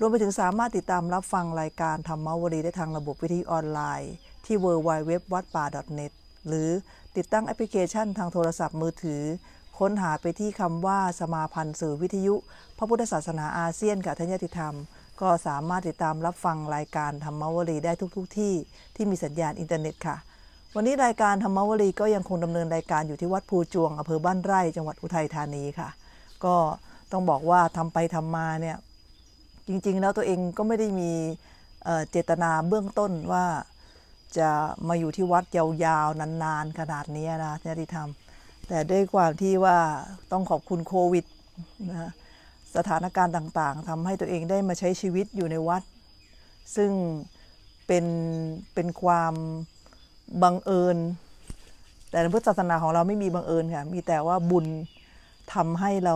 รวมไปถึงสามารถติดตามรับฟังรายการธรรมวรีได้ทางระบบวิทยุออนไลน์ ที่ w w w วัดป่า .net หรือติดตั้งแอปพลิเคชันทางโทรศัพท์มือถือ ค้นหาไปที่คำว่าสมาพันธ์สื่อวิทยุ พระพุทธศาสนาอาเซียนกับทัญติธรรม ก็สามารถติดตามรับฟังรายการธรรมวรีได้ทุกๆทที่ที่มีสัญญาณอินเทอร์เน็ตค่ะ วันนี้รายการธรรมวรีก็ยังคงดำเนินรายการอยู่ที่วัดภูจวงอำเภอบ้านไร่จังหวัดอุทัยธานีค่ะก็ต้องบอกว่าทำไปทำมาเนี่ยจริง ๆ แล้วตัวเองก็ไม่ได้มีเจตนาเบื้องต้นว่าจะมาอยู่ที่วัดยาว ๆ นาน ๆ ขนาดนี้นะญาติธรรมแต่ด้วยความที่ว่าต้องขอบคุณโควิดนะสถานการณ์ต่าง ๆทำให้ตัวเองได้มาใช้ชีวิตอยู่ในวัด ซึ่งเป็น เป็นความบังเอิญ แต่ในพุทธศาสนาของเราไม่มีบังเอิญค่ะมีแต่ว่าบุญทำให้เรา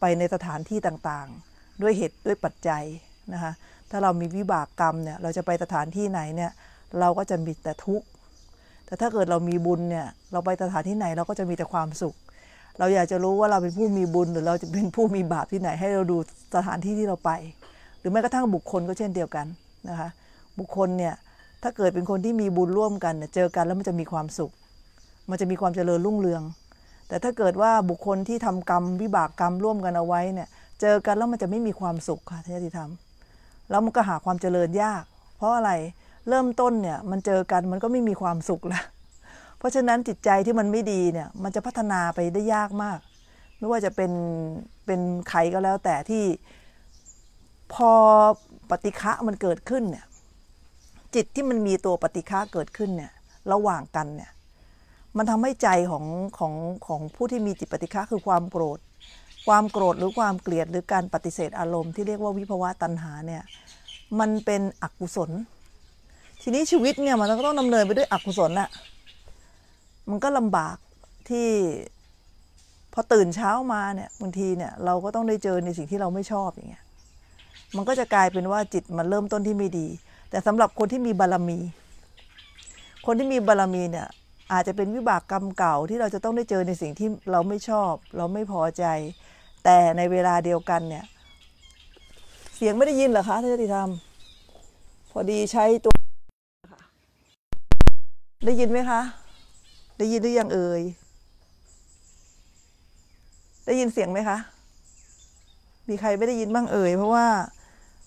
ไปในสถานที่ต่างๆด้วยเหตุด้วยปัจจัยนะคะ ถ้าเรามีวิบากกรรมเนี่ย เราจะไปสถานที่ไหนเนี่ย เราก็จะมีแต่ทุกข์ แต่ถ้าเกิดเรามีบุญเนี่ย เราไปสถานที่ไหนเราก็จะมีแต่ความสุข เราอยากจะรู้ว่าเราเป็นผู้มีบุญหรือเราจะเป็นผู้มีบาปที่ไหน ให้เราดูสถานที่ที่เราไป หรือแม้กระทั่งบุคคลก็เช่นเดียวกันนะคะ บุคคลเนี่ย ถ้าเกิดเป็นคนที่มีบุญร่วมกันเจอกันแล้วมันจะมีความสุข มันจะมีความเจริญรุ่งเรือง แต่ถ้าเกิดว่าบุคคลที่ทำกรรม วิบากกรรมร่วมกันเอาไว้เนี่ยเจอกันแล้วมันจะไม่มีความสุขค่ะทาติธรรมแล้วมันก็หาความเจริญยาก เพราะอะไรเริ่มต้นเนี่ยมันเจอกันมันก็ไม่มีความสุขแล้วเพราะฉะนั้นจิตใจที่มันไม่ดีเนี่ยมันจะพัฒนาไปได้ยากมากไม่ว่าจะเป็นเป็นใครก็แล้ว แต่ที่พอปฏิฆะมันเกิดขึ้นเนี่ยจิตที่มันมีตัวปฏิฆะเกิดขึ้นเนี่ย ระหว่างกันเนี่ยมันทำให้ใจของของของผู้ที่มีจิตปฏิฆะคือความโกรธความโกรธหรือความเกลียดหรือการปฏิเสธอารมณ์ที่เรียกว่าวิภวะตัณหาเนี่ย มันเป็นอกุศลทีนี้ชีวิตเนี่ยมันก็ต้องดำเนินไปด้วยอกุศลแหละมันก็ลำบากที่พอตื่นเช้ามาเนี่ยบางทีเนี่ยเราก็ต้องได้เจอในสิ่งที่เราไม่ชอบอย่างเงี้ย มันก็จะกลายเป็นว่าจิตมันเริ่มต้นที่ไม่ดี แต่สำหรับคนที่มีบารมี คนที่มีบารมีเนี่ยอาจจะเป็นวิบากกรรมเก่าที่เราจะต้องได้เจอในสิ่งที่เราไม่ชอบ เราไม่พอใจแต่ในเวลาเดียวกันเนี่ย เสียงไม่ได้ยินเหรอคะท่านจติธรรมพอดีใช้ตัวได้ยินไหมคะ ได้ยินหรือยังเอ่ยได้ยินเสียงไหมคะ มีใครไม่ได้ยินบ้างเอ่ยเพราะว่า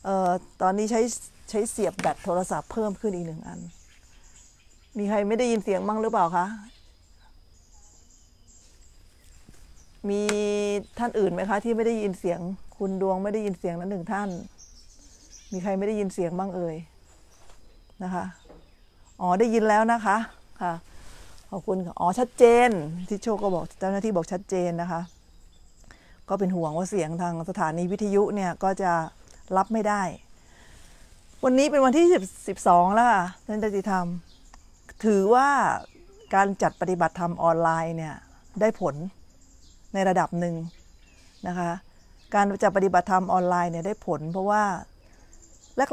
ออตอนนี้ใช้ใช้เสียบแบตโทรศัพท์เพิ่มขึ้นอีกหนึ่งอัน มีใครไม่ได้ยินเสียงบ้างหรือเปล่าคะมีท่านอื่นไหมคะที่ไม่ได้ยินเสียง คุณดวงไม่ได้ยินเสียงนั้นหนึ่งท่าน มีใครไม่ได้ยินเสียงบ้างเอ่ยนะคะอ๋อได้ยินแล้วนะคะค่ะขอบคุณอ๋อชัดเจนที่โชคก็บอกเจ้าหน้าที่บอกชัดเจนนะคะ ก็เป็นห่วงว่าเสียงทางสถานีวิทยุเนี่ยก็จะรับไม่ได้ วันนี้เป็นวันที่บส12แล้วค่ะท่านจติธรรมถือว่าการจัดปฏิบัติธรรมออนไลน์เนี่ยได้ผลในระดับหนึ่งนะคะ การจะปฏิบัติธรรมออนไลน์เนี่ยได้ผลเพราะว่า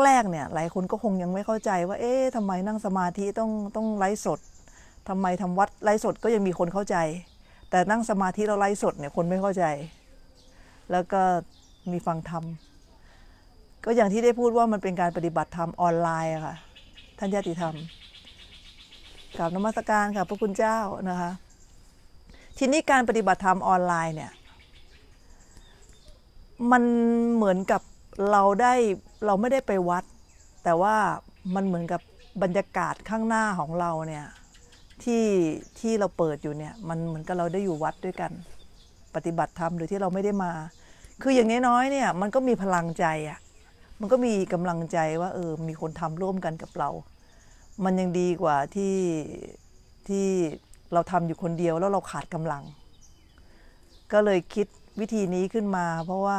แรกๆเนี่ย หลายคนก็คงยังไม่เข้าใจ ว่าเอ๊ะทำไมนั่งสมาธิต้องต้องไลฟ์สด ทำไมทำวัดไลฟ์สดก็ยังมีคนเข้าใจ แต่นั่งสมาธิเราไลฟ์สดเนี่ยคนไม่เข้าใจ แล้วก็มีฟังธรรมก็อย่างที่ได้พูดว่ามันเป็นการปฏิบัติธรรมออนไลน์ค่ะท่านญาติธรรมกราบนมัสการค่ะ พระคุณเจ้านะคะทีนี้การปฏิบัติธรรมออนไลน์เนี่ย มันเหมือนกับเราได้เราไม่ได้ไปวัด แต่ว่ามันเหมือนกับบรรยากาศข้างหน้าของเราเนี่ยที่ที่เราเปิดอยู่เนี่ย มันเหมือนกับเราได้อยู่วัดด้วยกัน ปฏิบัติธรรมโดยที่เราไม่ได้มา คืออย่างน้อยๆเนี่ยมันก็มีพลังใจอะ่ะมันก็มีกำลังใจว่าเออมีคนทำร่วมกันกับเรามันยังดีกว่าที่ที่เราทำอยู่คนเดียวแล้วเราขาดกำลัง ก็เลยคิดวิธีนี้ขึ้นมา เพราะว่า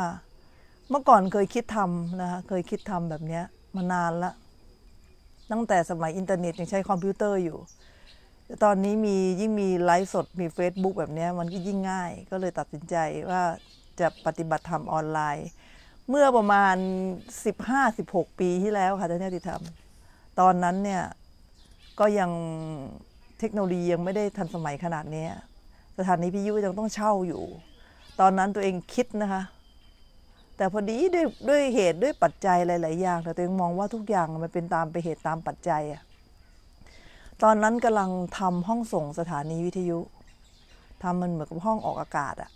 เมื่อก่อนเคยคิดทำนะคะเคยคิดทำแบบนี้มานานละตั้งแต่สมัยอินเทอร์เน็ต ยังใช้คอมพิวเตอร์อยู่ ตอนนี้มียิ่งมีไลฟ์สดมี Facebook แบบนี้มันก็ยิ่งง่าย ก็เลยตัดสินใจว่าจะปฏิบัติธรรมออนไลน์ เมื่อประมาณ 15-16ปีที่แล้วค่ะท่านญาติธรรมตอนนั้นเนี่ยก็ยังเทคโนโลยียังไม่ได้ทันสมัยขนาดนี้สถานีพิยุยังต้องเช่าอยู่ ตอนนั้นตัวเองคิดนะคะ แต่พอดีด้วยด้วยเหตุด้วยปัจจัยหลายๆอย่างแต่ตัวเองมองว่าทุกอย่างมันเป็นตามไปเหตุตามปัจจัยอะตอนนั้นกำลังทำห้องส่งสถานีวิทยุทำมันเหมือนกับห้องออกอากาศอะ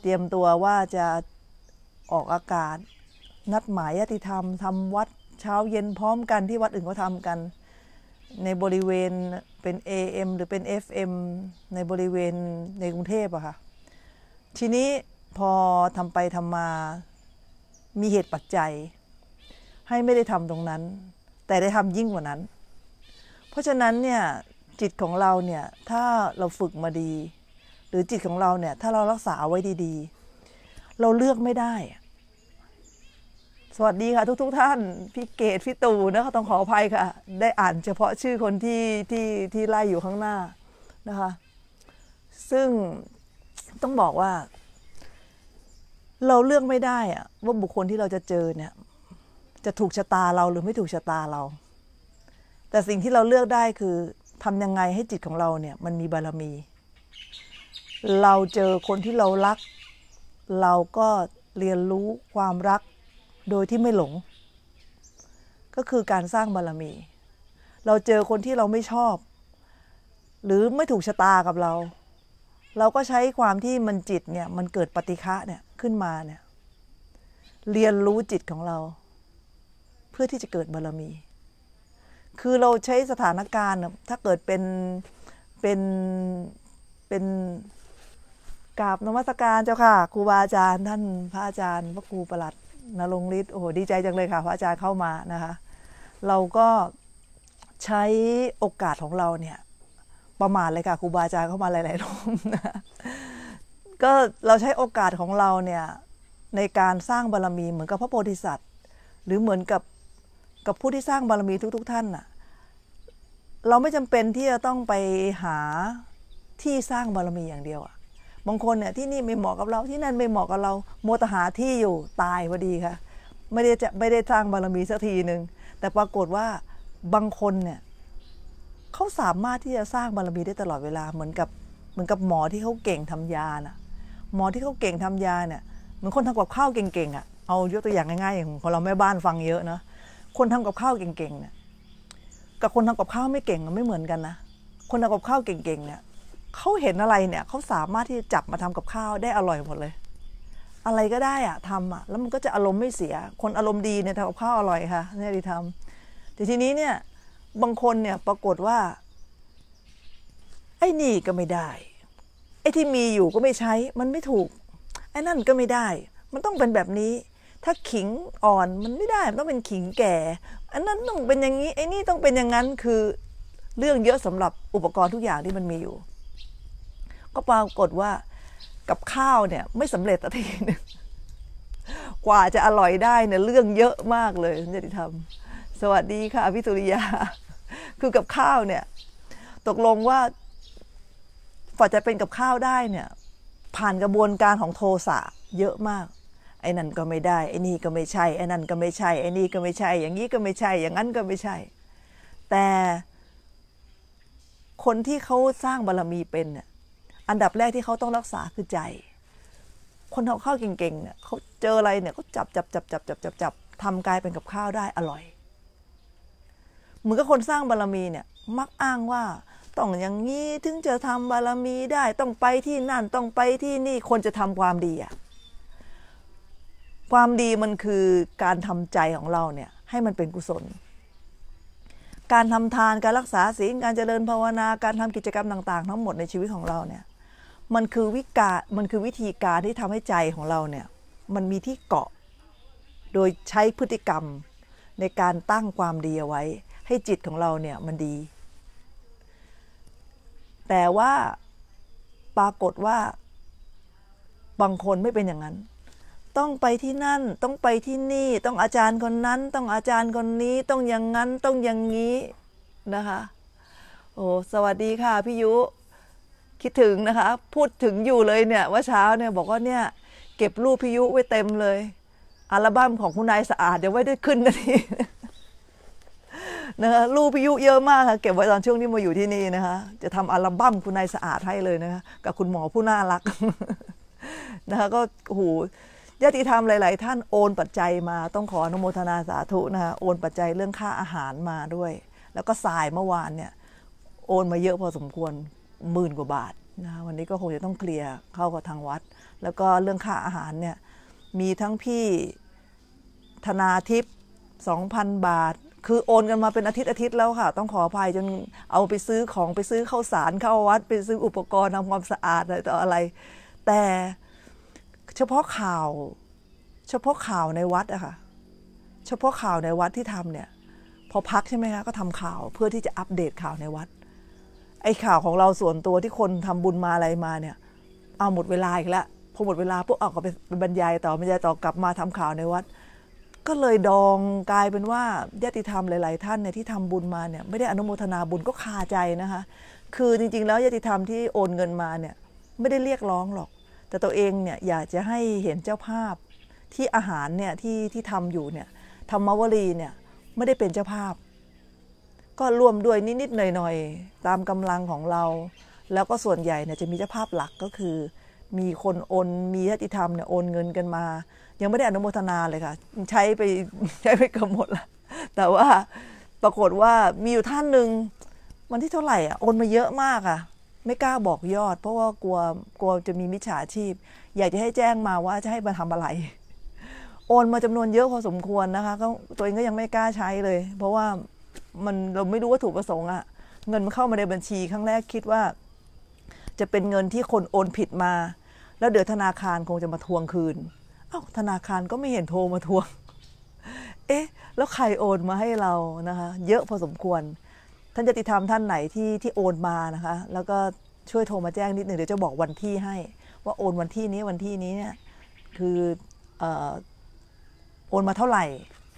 เตรียมตัวว่าจะออกอากาศนัดหมายยติธรรม ทำวัดเช้าเย็นพร้อมกันที่วัดอื่นเขาทากันในบริเวณเป็น AM หรือเป็น FM ในบริเวณในกรุงเทพอะค่ะทีนี้พอทำไปทำมามีเหตุปัจจัย ให้ไม่ได้ทำตรงนั้น แต่ได้ทำยิ่งกว่านั้น เพราะฉะนั้นเนี่ย จิตของเราเนี่ย ถ้าเราฝึกมาดี หรือจิตของเราเนี่ย ถ้าเรารักษาไว้ดีๆ เราเลือกไม่ได้สวัสดีค่ะทุกุกท่านพี่เกดพี่ตู่นะคะต้องขออภัยค่ะ ได้อ่านเฉพาะชื่อคนที่ที่ที่ไล่อยู่ข้างหน้านะคะ ซึ่งต้องบอกว่า เราเลือกไม่ได้อะว่าบุคคลที่เราจะเจอเนี่ย จะถูกชะตาเราหรือไม่ถูกชะตาเรา แต่สิ่งที่เราเลือกได้คือทำยังไงให้จิตของเราเนี่ย มันมีบารมี เราเจอคนที่เรารัก เราก็เรียนรู้ความรักโดยที่ไม่หลง ก็คือการสร้างบารรมี เราเจอคนที่เราไม่ชอบ หรือไม่ถูกชะตากับเรา เราก็ใช้ความที่มันจิตเนี่ย มันเกิดปฏิฆะเนี่ยขึ้นมาเนี่ย เรียนรู้จิตของเรา เพื่อที่จะเกิดบารรมี คือเราใช้สถานการณ์ ถ้าเกิดเป็น เป็น เป็น กราบนมัสการเจ้าค่ะครูบาอาจารย์ ท่านพระอาจารย์พระครูประหลัดนรงฤทธิ์โอ้โหดีใจจังเลยค่ะพระอาจารย์เข้ามานะคะ เราก็ใช้โอกาสของเราเนี่ยประมาทเลยค่ะครูบาอาจารย์เข้ามาหลายๆรูปนะก็เราใช้โอกาสของเราเนี่ย ในการสร้างบารรมีเหมือนกับพระโพธิสัตว์ หรือเหมือนกับกับผู้ที่สร้างบารรมีทุก ๆท่านน่ะเราไม่จำเป็นที่จะต้องไปหาที่สร้างบารรมีอย่างเดียวอะบางคนเนี่ยที่นี่ไม่เหมาะกับเรา ที่นั่นไม่เหมาะกับเราโมตหาที่อยู่ตายพอดีค่ะ ไม่ได้จะไม่ได้สร้างบารมีสักทีหนึ่งแต่ปรากฏว่าบางคนเนี่ยเขาสามารถที่จะสร้างบารมีได้ตลอดเวลาเหมือนกับเหมือนกับหมอที่เขาเก่งทำยาน่ะ หมอที่เขาเก่งทำยาเนี่ย เหมือนคนทำกับข้าวเก่งๆอ่ะ เอายกตัวอย่างง่ายๆอย่างของเราแม่บ้านฟังเยอะเนาะคนทำกับข้าวเก่งๆเนี่ยกับคนทำกับข้าวไม่เก่งไม่เหมือนกันนะคนทำกับข้าวเก่งๆเนี่ยเขาเห็นอะไรเนี่ยเขาสามารถที่จะจับมาทำกับข้าวได้อร่อยหมดเลย อะไรก็ได้อะทำอะแล้วมันก็จะอารมณ์ไม่เสีย คนอารมณ์ดีเนี่ยทำกับข้าวอร่อยค่ะเนี่ยดิทำแต่ทีนี้เนี่ยบางคนเนี่ยปรากฏว่าไอ้นี่ก็ไม่ได้ไอ้ที่มีอยู่ก็ไม่ใช้มันไม่ถูกไอ้นั่นก็ไม่ได้ มันต้องเป็นแบบนี้ ถ้าขิงอ่อนมันไม่ได้มันต้องเป็นขิงแก่ อันนั้นต้องเป็นอย่างนี้ไอ้นี่ต้องเป็นอย่างนั้นคือ เรื่องเยอะสำหรับอุปกรณ์ทุกอย่างที่มันมีอยู่ก็ปรากฏว่ากับข้าวเนี่ยไม่สำเร็จสักทีนึงกว่าจะอร่อยได้เนี่ยเรื่องเยอะมากเลยจะได้ทำสวัสดีค่ะพีุ่ริยาคือกับข้าวเนี่ย ตกลงว่ากว่าจะเป็นกับข้าวได้เนี่ยผ่านกระบวนการของโทสะเยอะมากไอ้นั่นก็ไม่ได้ไอ้นี่ก็ไม่ใช่ไอ้นั่นก็ไม่ใช่ไอ้นี่ก็ไม่ใช่ อย่างนี้ก็ไม่ใช่ อย่างนั้นก็ไม่ใช่ แต่คนที่เขาสร้างบารรมีเป็นเนี่ยอันดับแรกที่เขาต้องรักษาคือใจ คนทำข้าวเก่งๆเนี่ยเขาเจออะไรเนี่ยเขาจับจับจับจับจับจับจับทำกลายเป็นกับข้าวได้อร่อยเหมือนกับคนสร้างบารรมีเนี่ย มักอ้างว่าต้องอย่างนี้ถึงจะทำบารมีได้ต้องไปที่นั่นต้องไปที่นี่คนจะทำความดีอะ ความดีมันคือการทำใจของเราเนี่ยให้มันเป็นกุศล การทำทานการรักษาศีลการเจริญภาวนาการทำกิจกรรมต่างๆ ทั้งหมดในชีวิตของเราเนี่ยมันคือวิกามันคือวิธีการที่ทำให้ใจของเราเนี่ยมันมีที่เกาะ โดยใช้พฤติกรรม ในการตั้งความดีเอาไว้ ให้จิตของเรา เนี่ย มันดี แต่ว่าปรากฏว่า บางคนไม่เป็นอย่างนั้น ต้องไปที่นั่นต้องไปที่นี่ต้องอาจารย์คนนั้น ต้องอาจารย์คนนี้ต้องอย่างนั้นต้องอย่างนี้นะคะโอ้สวัสดีค่ะพี่ยุคิดถึงนะคะพูดถึงอยู่เลยเนี่ยว่าเช้าเนี่ยบอกว่าเนี่ย เก็บรูปพิยุไว้เต็มเลยอัลบั้มของคุณนายสะอาดเดี๋ยวไว้ได้ขึ้นนะทีนะคะรูปพิยุเยอะมากค่ะ เก็บไว้ตอนช่วงที่มาอยู่ที่นี่นะคะจะทำอัลบั้มคุณนายสะอาดให้เลยนะคะกับคุณหมอผู้น่ารักนะคะก็หูญาติธรรมหลายๆ ท่านโอนปัจจัยมาต้องขออนุโมทนาสาธุนะคะโอนปัจจัยเรื่องค่าอาหารมาด้วย แล้วก็สายเมื่อวานเนี่ย โอนมาเยอะพอสมควรหมื่นกว่าบาทนะวันนี้ก็คงจะต้องเคลียร์เข้ากับทางวัด แล้วก็เรื่องค่าอาหารเนี่ย มีทั้งพี่ธนาทิพย์2,000 บาท คือโอนกันมาเป็นอาทิตย์อาทิตย์แล้วค่ะ ต้องขออภัยจนเอาไปซื้อของไปซื้อข้าวสารเข้าวัดไปซื้ออุปกรณ์ทำความสะอาดอะไรต่ออะไร แต่เฉพาะข่าว เฉพาะข่าวในวัดอะค่ะเฉพาะข่าวในวัดที่ทำเนี่ย พอพักใช่ไหมคะก็ทำข่าว เพื่อที่จะอัปเดตข่าวในวัดไอ้ข่าวของเราส่วนตัวที่คนทำบุญมาอะไรมาเนี่ยเอาหมดเวลาอีกแล้วพอหมดเวลาพวกอเอาก็ไปบรรยายต่อบรรยายต่อกลับมาทำข่าวในวัด ก็เลยดองกลายเป็นว่าญาติธรรมหลายๆ ท่านเนี่ยที่ทำบุญมาเนี่ยไม่ได้อนุโมทนาบุญก็คาใจนะคะ คือจริงๆ แล้วญาติธรรมที่โอนเงินมาเนี่ยไม่ได้เรียกร้องหรอก แต่ตัวเองเนี่ยอยากจะให้เห็นเจ้าภาพที่อาหารเนี่ยที่ที่ทำอยู่เนี่ยธรรมวลีเนี่ยไม่ได้เป็นเจ้าภาพก็ร่วมด้วยนิดๆหน่อยๆ ตามกำลังของเรา แล้วก็ส่วนใหญ่เนี่ยจะมีเจ้าภาพหลักก็คือ มีคนโอนมีทัติธรรมเนี่ยโอนเงินกันมา ยังไม่ได้อนุโมทนาเลยค่ะ ใช้ไปใช้ไปเกือบหมดละแต่ว่าปรากฏว่ามีอยู่ท่านหนึ่งวันที่เท่าไหร่อ่ะโอนมาเยอะมากอ่ะ ไม่กล้าบอกยอด เพราะว่ากลัวกลัวจะมีมิจฉาชีพ อยากจะให้แจ้งมาว่าจะให้มาทำอะไร โอนมาจำนวนเยอะพอสมควรนะคะก็ตัวเองก็ยังไม่กล้าใช้เลย เพราะว่ามันเราไม่รู้ว่าถูกประสงค์อะเงินมันเข้ามาในบัญชี ครั้งแรกคิดว่า จะเป็นเงินที่คนโอนผิดมา แล้วเดี๋ยวธนาคารคงจะมาทวงคืนอา้าวธนาคารก็ไม่เห็นโทรมาทวงเอ๊ะ แล้วใครโอนมาให้เรานะคะเยอะพอสมควร ท่านจะติธรรมท่านไหนที่ที่โอนมานะคะ แล้วก็ช่วยโทรมาแจ้งนิดหนึ่งเดี๋ยวจะบอกวันที่ให้ ว่าโอนวันที่นี้วันที่นี้เนี่ย คืออโอนมาเท่าไหร่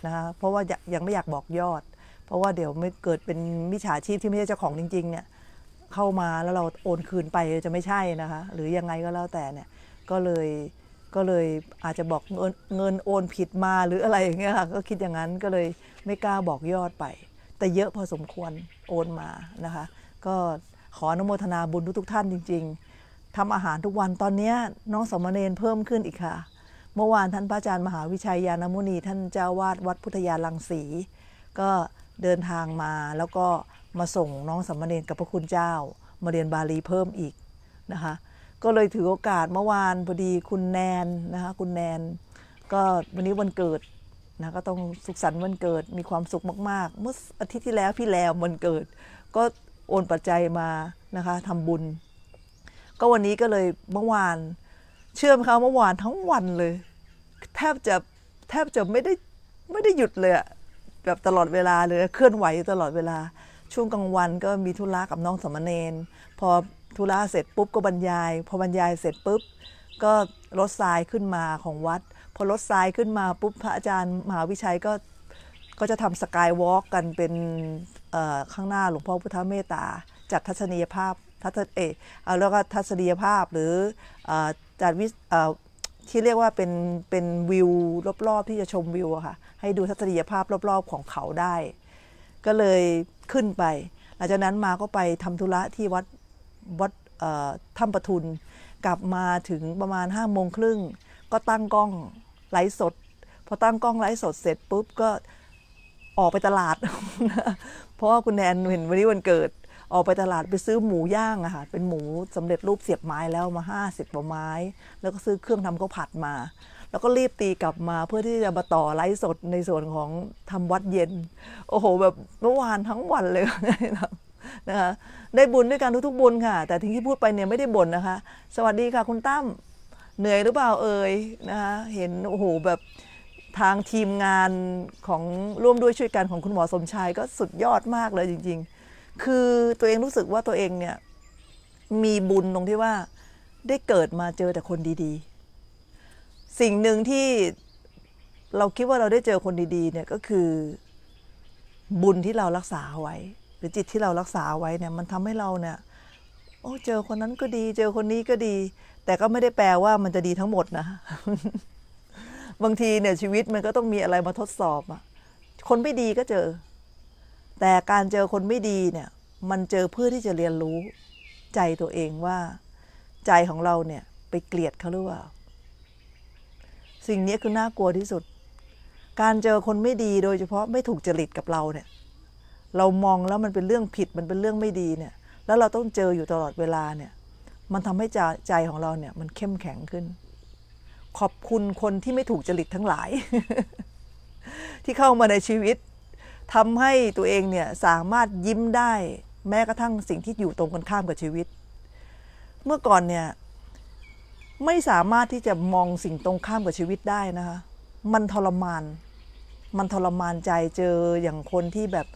นะคะเพราะว่ายังไม่อยากบอกยอดราะว่าเดี๋ยวไม่เกิดเป็นมิจฉาชีพที่ไม่ใช่เจ้าของจริงๆเนี่ยเข้ามาแล้วเราโอนคืนไปจะไม่ใช่นะคะหรือยังไงก็แล้วแต่เนี่ย ก็เลยก็เลยอาจจะบอกเงินเงินโอนผิดมาหรืออะไรอย่างเงี้ยค่ะก็คิดอย่างนั้นก็เลยไม่กล้าบอกยอดไป แต่เยอะพอสมควรโอนมานะคะ ก็ขออนุโมทนาบุญทุกท่านจริง ๆ ทำอาหารทุกวันตอนนี้น้องสมณเณรเพิ่มขึ้นอีกค่ะ เมื่อวานท่านพระอาจารย์มหาวิชัยยานมุนีท่านเจ้าวาดวัดพุทธยาลังสีก็เดินทางมาแล้วก็มาส่งน้องสมาเนรกับพระคุณเจ้า มาเรียนบาลีเพิ่มอีกนะคะก็เลยถือโอกาสเมื่อวานพอดีคุณแนนนะคะคุณแนน ก็วันนี้วันเกิดนะก็ต้องสุขสันต์วันเกิด มีความสุขมาก ๆ เมื่ออาทิตย์ที่แล้วพี่แล้ววันเกิด ก็โอนปัจจัยมานะคะทำบุญ ก็วันนี้ก็เลยเมื่อวาน เชื่อมเขาเมื่อวานทั้งวันเลย แทบจะแทบจะไม่ได้ไม่ได้หยุดเลยอะแบบตลอดเวลาเลยเคลื่อนไหวตลอดเวลา ช่วงกลางวัน ก็มีธุระกับน้องสมณเณรพอธุระเสร็จปุ๊บก็บรรยายพอบรรยายเสร็จปุ๊บก็รถทรายขึ้นมาของวัด พอรถทรายขึ้นมาปุ๊บพระอาจารย์มหาวิชัยก็ก็จะทำสกายวอล์กกันเป็นข้างหน้าหลวงพ่อพุทธเมตตาจัดทัศนียภาพทัศเออแล้วก็ทัศนียภาพหรือจัดวิที่เรียกว่าเป็นเป็นวิวรอบๆที่จะชมวิวอะค่ะ ให้ดูทัศนียภาพรอบๆของเขาได้ ก็เลยขึ้นไป หลังจากนั้นมาก็ไปทำธุระที่วัดวัดถ้ำปทุน กลับมาถึงประมาณ5้าโมงครึ่ง ก็ตั้งกล้องไลฟ์สด พอตั้งกล้องไลฟ์สดเสร็จปุ๊บ ก็ออกไปตลาด เพราะว่าคุณแนนเห็นวันนี้วันเกิดออกไปตลาดไปซื้อหมูย่างอะค่ะเป็นหมูสำเร็จรูปเสียบไม้แล้วมา 50กว่าไม้แล้วก็ซื้อเครื่องทำข้าวผัดมา แล้วก็รีบตีกลับมาเพื่อที่จะมาต่อไลฟ์สดในส่วนของทำวัดเย็น โอ้โห แบบเมื่อวานทั้งวันเลยนะคะได้บุญด้วยกันทุกๆบุญค่ะ แต่ทิ้งที่พูดไปเนี่ยไม่ได้บ่นนะคะ สวัสดีค่ะคุณตั้มเหนื่อยหรือเปล่าเอ่ยนะคะเห็นโอ้โหแบบทางทีมงานของร่วมด้วยช่วยกันของคุณหมอสมชายก็สุดยอดมากเลยจริง ๆคือตัวเองรู้สึกว่าตัวเองเนี่ย มีบุญตรงที่ว่า ได้เกิดมาเจอแต่คนดีๆ สิ่งหนึ่งที่ เราคิดว่าเราได้เจอคนดีๆ เนี่ยก็คือ บุญที่เรารักษาไว้ หรือจิตที่เรารักษาไว้เนี่ย มันทำให้เราเนี่ย โอ้เจอคนนั้นก็ดี เจอคนนี้ก็ดี แต่ก็ไม่ได้แปลว่ามันจะดีทั้งหมดนะ บางทีเนี่ยชีวิตมันก็ต้องมีอะไรมาทดสอบอะคนไม่ดีก็เจอแต่การเจอคนไม่ดีเนี่ย มันเจอเพื่อที่จะเรียนรู้ใจตัวเองว่า ใจของเราเนี่ย ไปเกลียดเขาหรือเปล่า สิ่งนี้คือน่ากลัวที่สุด การเจอคนไม่ดีโดยเฉพาะไม่ถูกจริตกับเราเนี่ย เรามองแล้วมันเป็นเรื่องผิดมันเป็นเรื่องไม่ดีเนี่ย แล้วเราต้องเจออยู่ตลอดเวลาเนี่ย มันทำให้ใจใจของเราเนี่ย มันเข้มแข็งขึ้น ขอบคุณคนที่ไม่ถูกจริตทั้งหลาย ที่เข้ามาในชีวิตทำให้ตัวเองเนี่ยสามารถยิ้มได้แม้กระทั่งสิ่งที่อยู่ตรงกันข้ามกับชีวิต เมื่อก่อนเนี่ยไม่สามารถที่จะมองสิ่งตรงข้ามกับชีวิตได้นะคะ มันทรมาน มันทรมานใจเจออย่างคนที่แบบ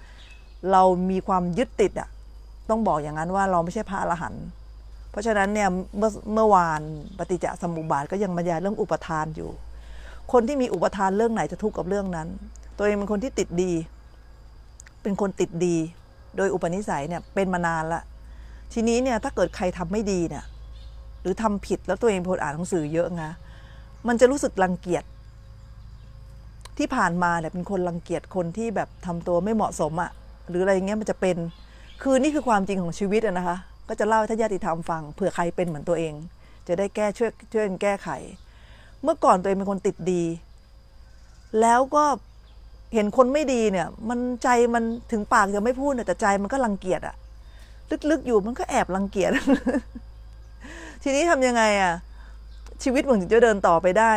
เรามีความยึดติดอะ่ะต้องบอกอย่างนั้นว่าเราไม่ใช่พระอรหันต์เพราะฉะนั้นเนี่ยเมื่อเมื่อวานปฏิจจสมุปบาทก็ยังบรรยายเรื่องอุปทานอยู่ คนที่มีอุปทานเรื่องไหนจะทุกข์กับเรื่องนั้น ตัวเองเป็นคนที่ติดดีเป็นคนติดดีโดยอุปนิสัยเนี่ยเป็นมานานละทีนี้เนี่ยถ้าเกิดใครทำไม่ดีเนี่ย หรือทำผิดแล้วตัวเองพดอ่านหนังสือเยอะไงมันจะรู้สึกรังเกียจที่ผ่านมาเนี่ยเป็นคนรังเกียจคนที่แบบทำตัวไม่เหมาะสมอะหรืออะไรเงี้ยมันจะเป็นคือนี่คือความจริงของชีวิตอะนะคะ ก็จะเล่าให้ท่านญาติธรรมฟังเผื่อใครเป็นเหมือนตัวเอง จะได้แก้ช่วยช่วยแก้ไข เมื่อก่อนตัวเองเป็นคนติดดี แล้วก็เห็นคนไม่ดีเนี่ย มันใจมันถึงปากจะไม่พูดแต่ใจมันก็รังเกียจอะลึกๆอยู่ มันก็แอบรังเกียจทีนี้ทำยังไงอะ ชีวิตมึงจะเดินต่อไปได้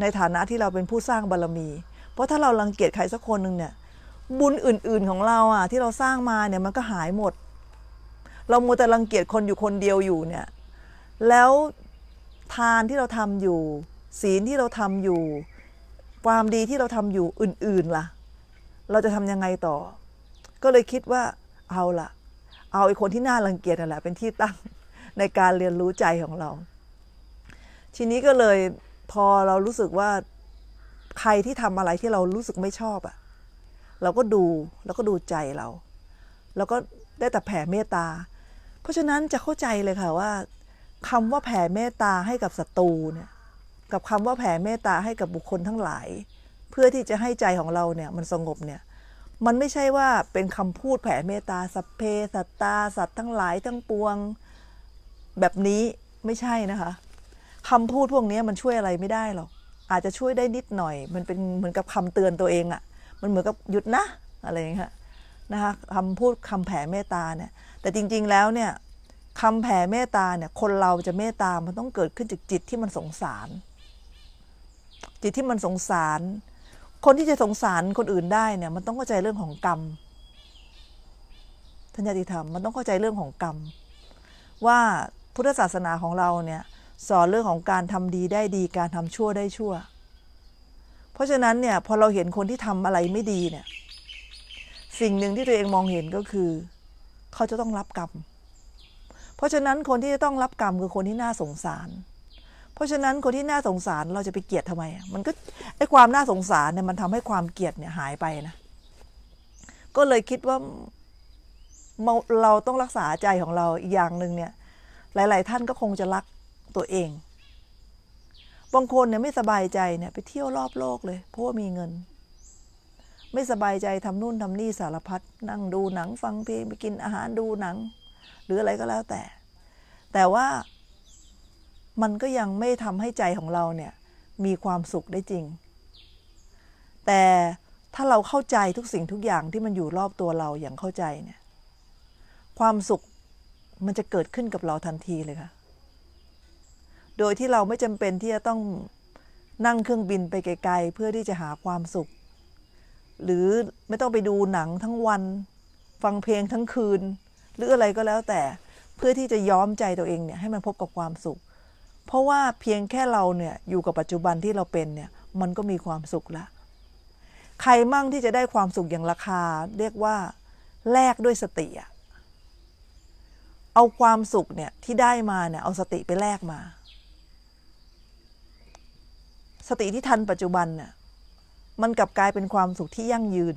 ในฐานะที่เราเป็นผู้สร้างบารรมี เพราะถ้าเรารังเกียจใครสักคนหนึ่งเนี่ย บุญอื่น ๆของเราอะที่เราสร้างมาเนี่ยมันก็หายหมด เรามัวแต่รังเกียจคนอยู่คนเดียวอยู่เนี่ยแล้วทานที่เราทำอยู่ ศีลที่เราทำอยู่ความดีที่เราทำอยู่อื่นๆล่ะ เราจะทำยังไงต่อ ก็เลยคิดว่าเอาล่ะ เอาไอ้คนที่น่ารังเกียจนั่นแหละ เป็นที่ตั้งในการเรียนรู้ใจของเรา ทีนี้ก็เลยพอเรารู้สึกว่าใครที่ทำอะไรที่เรารู้สึกไม่ชอบอะเราก็ดูแล้วก็ดูใจเรา แล้วก็ได้แต่แผ่เมตตา เพราะฉะนั้นจะเข้าใจเลยค่ะว่าคำว่าแผ่เมตตาให้กับศัตรูเนี่ยกับคำว่าแผ่เมตตาให้กับบุคคลทั้งหลาย เพื่อที่จะให้ใจของเราเนี่ยมันสงบเนี่ยมันไม่ใช่ว่าเป็นคำพูดแผ่เมตตาสัพเพสัตตาสัตว์ทั้งหลายทั้งปวงแบบนี้ไม่ใช่นะคะคำพูดพวกนี้มันช่วยอะไรไม่ได้หรอก อาจจะช่วยได้นิดหน่อยมันเป็นเหมือนกับคำเตือนตัวเองอะ่ะมันเหมือนกับหยุดนะอะไรอย่างเงี้ยนะคะคำพูดคำแผ่เมตตาเนี่ยแต่จริงๆแล้วเนี่ยคำแผ่เมตตาเนี่ยคนเราจะเมตตามันต้องเกิดขึ้นจากจิตที่มันสงสารจิตที่มันสงสาร คนที่จะสงสารคนอื่นได้เนี่ยมันต้องเข้าใจเรื่องของกรรมทัญนญาติธรรมมันต้องเข้าใจเรื่องของกรรมว่าพุทธศาสนาของเราเนี่ยสอนเรื่องของการทำดีได้ดีการทำชั่วได้ชั่ว เพราะฉะนั้นเนี่ยพอเราเห็นคนที่ทำอะไรไม่ดีเนี่ยสิ่งหนึ่งที่ตัวเองมองเห็นก็คือ เขาจะต้องรับกรรมเพราะฉะนั้นคนที่จะต้องรับกรรมคือคนที่น่าสงสารเพราะฉะนั้นคนที่น่าสงสารเราจะไปเกลียดทำไม มันก็ไอความน่าสงสารเนี่ยมันทำให้ความเกลียดเนี่ยหายไปนะ ก็เลยคิดว่าเราต้องรักษาใจของเราอีกอย่างหนึ่งเนี่ย หลาย ๆ ท่านก็คงจะรักตัวเอง บางคนเนี่ยไม่สบายใจเนี่ยไปเที่ยวรอบโลกเลย เพราะว่ามีเงิน ไม่สบายใจทำนู่นทำนี่สารพัด นั่งดูหนังฟังเพลงไปกินอาหารดูหนัง หรืออะไรก็แล้วแต่ แต่ว่ามันก็ยังไม่ทำให้ใจของเราเนี่ยมีความสุขได้จริง แต่ถ้าเราเข้าใจทุกสิ่งทุกอย่างที่มันอยู่รอบตัวเราอย่างเข้าใจเนี่ย ความสุขมันจะเกิดขึ้นกับเราทันทีเลยค่ะ โดยที่เราไม่จำเป็นที่จะต้องนั่งเครื่องบินไปไกลๆเพื่อที่จะหาความสุข หรือไม่ต้องไปดูหนังทั้งวัน ฟังเพลงทั้งคืน หรืออะไรก็แล้วแต่เพื่อที่จะย้อมใจตัวเองเนี่ยให้มันพบกับความสุขเพราะว่าเพียงแค่เราเนี่ยอยู่กับปัจจุบันที่เราเป็นเนี่ยมันก็มีความสุขละใครมั่งที่จะได้ความสุขอย่างราคาเรียกว่าแลกด้วยสติอะเอาความสุขเนี่ยที่ได้มาเนี่ยเอาสติไปแลกมา สติที่ทันปัจจุบันเนี่ยมันกลับกลายเป็นความสุขที่ยั่งยืน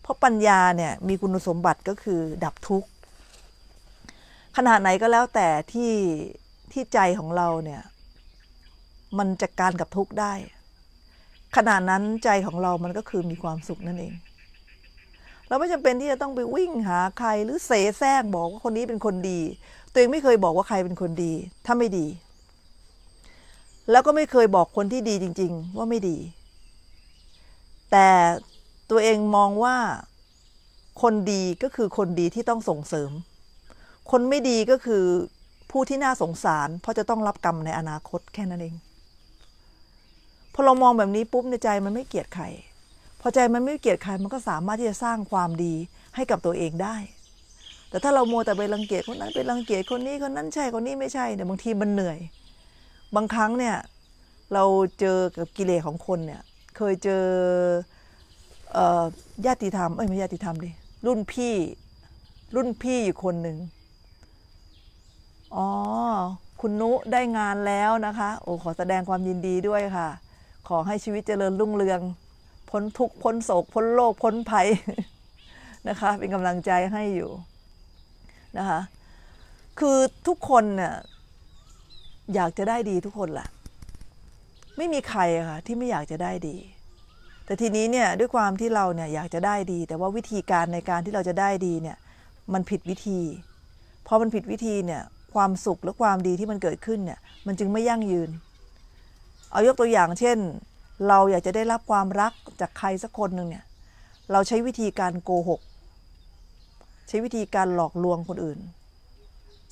เพราะปัญญาเนี่ยมีคุณสมบัติก็คือดับทุกข์ขนาดไหนก็แล้วแต่ที่ที่ใจของเราเนี่ย มันจัดกการกับทุกข์ได้ขณะนั้นใจของเรามันก็คือมีความสุขนั่นเอง เราไม่จำเป็นที่จะต้องไปวิ่งหาใครหรือเสแสร้งบอกว่าคนนี้เป็นคนดี ตัวเองไม่เคยบอกว่าใครเป็นคนดี ถ้าไม่ดี แล้วก็ไม่เคยบอกคนที่ดีจริง ๆ ว่าไม่ดี แต่ตัวเองมองว่าคนดีก็คือคนดีที่ต้องส่งเสริม คนไม่ดีก็คือผู้ที่น่าสงสารเพราะจะต้องรับกรรมในอนาคตแค่นั้นเองพอเรามองแบบนี้ปุ๊บในใจมันไม่เกลียดใครพอใจมันไม่เกลียดใครมันก็สามารถที่จะสร้างความดีให้กับตัวเองได้ แต่ถ้าเราโมแต่ไปรังเกียจคนนั้นไปรังเกียจคนนี้คนนั้นใช่คนนี้ไม่ใช่เนี่ยบางทีมันเหนื่อย บางครั้งเนี่ยเราเจอกับกิเลสของคนเนี่ยเคยเจอญาติธรรมเอ้ยไม่ญาติธรรมดิรุ่นพี่รุ่นพี่อยู่คนหนึ่งอ๋อ คุณนุ ได้งานแล้วนะคะ โอ้ขอแสดงความยินดีด้วยค่ะ ขอให้ชีวิตเจริญรุ่งเรือง พ้นทุกพ้นโศกพ้นโรคพ้นภัยนะคะ เป็นกำลังใจให้อยู่นะคะ คือทุกคนเนี่ยอยากจะได้ดีทุกคนแหละไม่มีใครค่ะที่ไม่อยากจะได้ดี แต่ทีนี้เนี่ย ด้วยความที่เราเนี่ยอยากจะได้ดี แต่ว่าวิธีการในการที่เราจะได้ดีเนี่ย มันผิดวิธี พอมันผิดวิธีเนี่ยความสุขและความดีที่มันเกิดขึ้นเนี่ย มันจึงไม่ยั่งยืน เอายกตัวอย่าง เช่น เราอยากจะได้รับความรักจากใครสักคนหนึ่งเนี่ยเราใช้วิธีการโกหกใช้วิธีการหลอกลวงคนอื่น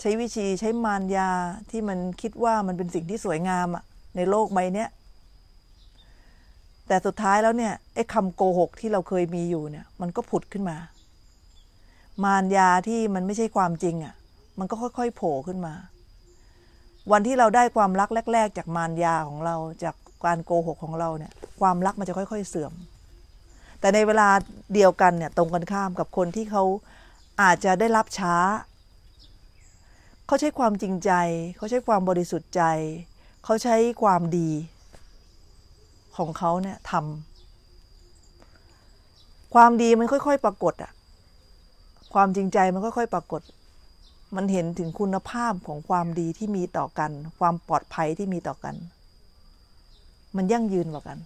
ใช้วิธีใช้มารยาที่มันคิดว่ามันเป็นสิ่งที่สวยงามอะในโลกใบนี้แต่สุดท้ายแล้วเนี่ยไอ้คำโกหกที่เราเคยมีอยู่เนี่ยมันก็ผุดขึ้นมา มารยาที่มันไม่ใช่ความจริงอะะมันก็ค่อย ๆโผล่ขึ้นมา วันที่เราได้ความรักแรก ๆ จากมารยาของเราจากการโกหกของเราเนี่ย ความรักมันจะค่อย ๆเสื่อม แต่ในเวลาเดียวกันเนี่ยตรงกันข้ามกับคนที่เขาอาจจะได้รับช้า เขาใช้ความจริงใจ เขาใช้ความบริสุทธิ์ใจเขาใช้ความดีของเขาเนี่ยทำความดีมันค่อย ๆปรากฏอะความจริงใจมันค่อยๆ ปรากฏมันเห็นถึงคุณภาพของความดีที่มีต่อกัน ความปลอดภัยที่มีต่อกัน มันยั่งยืนกว่ากัน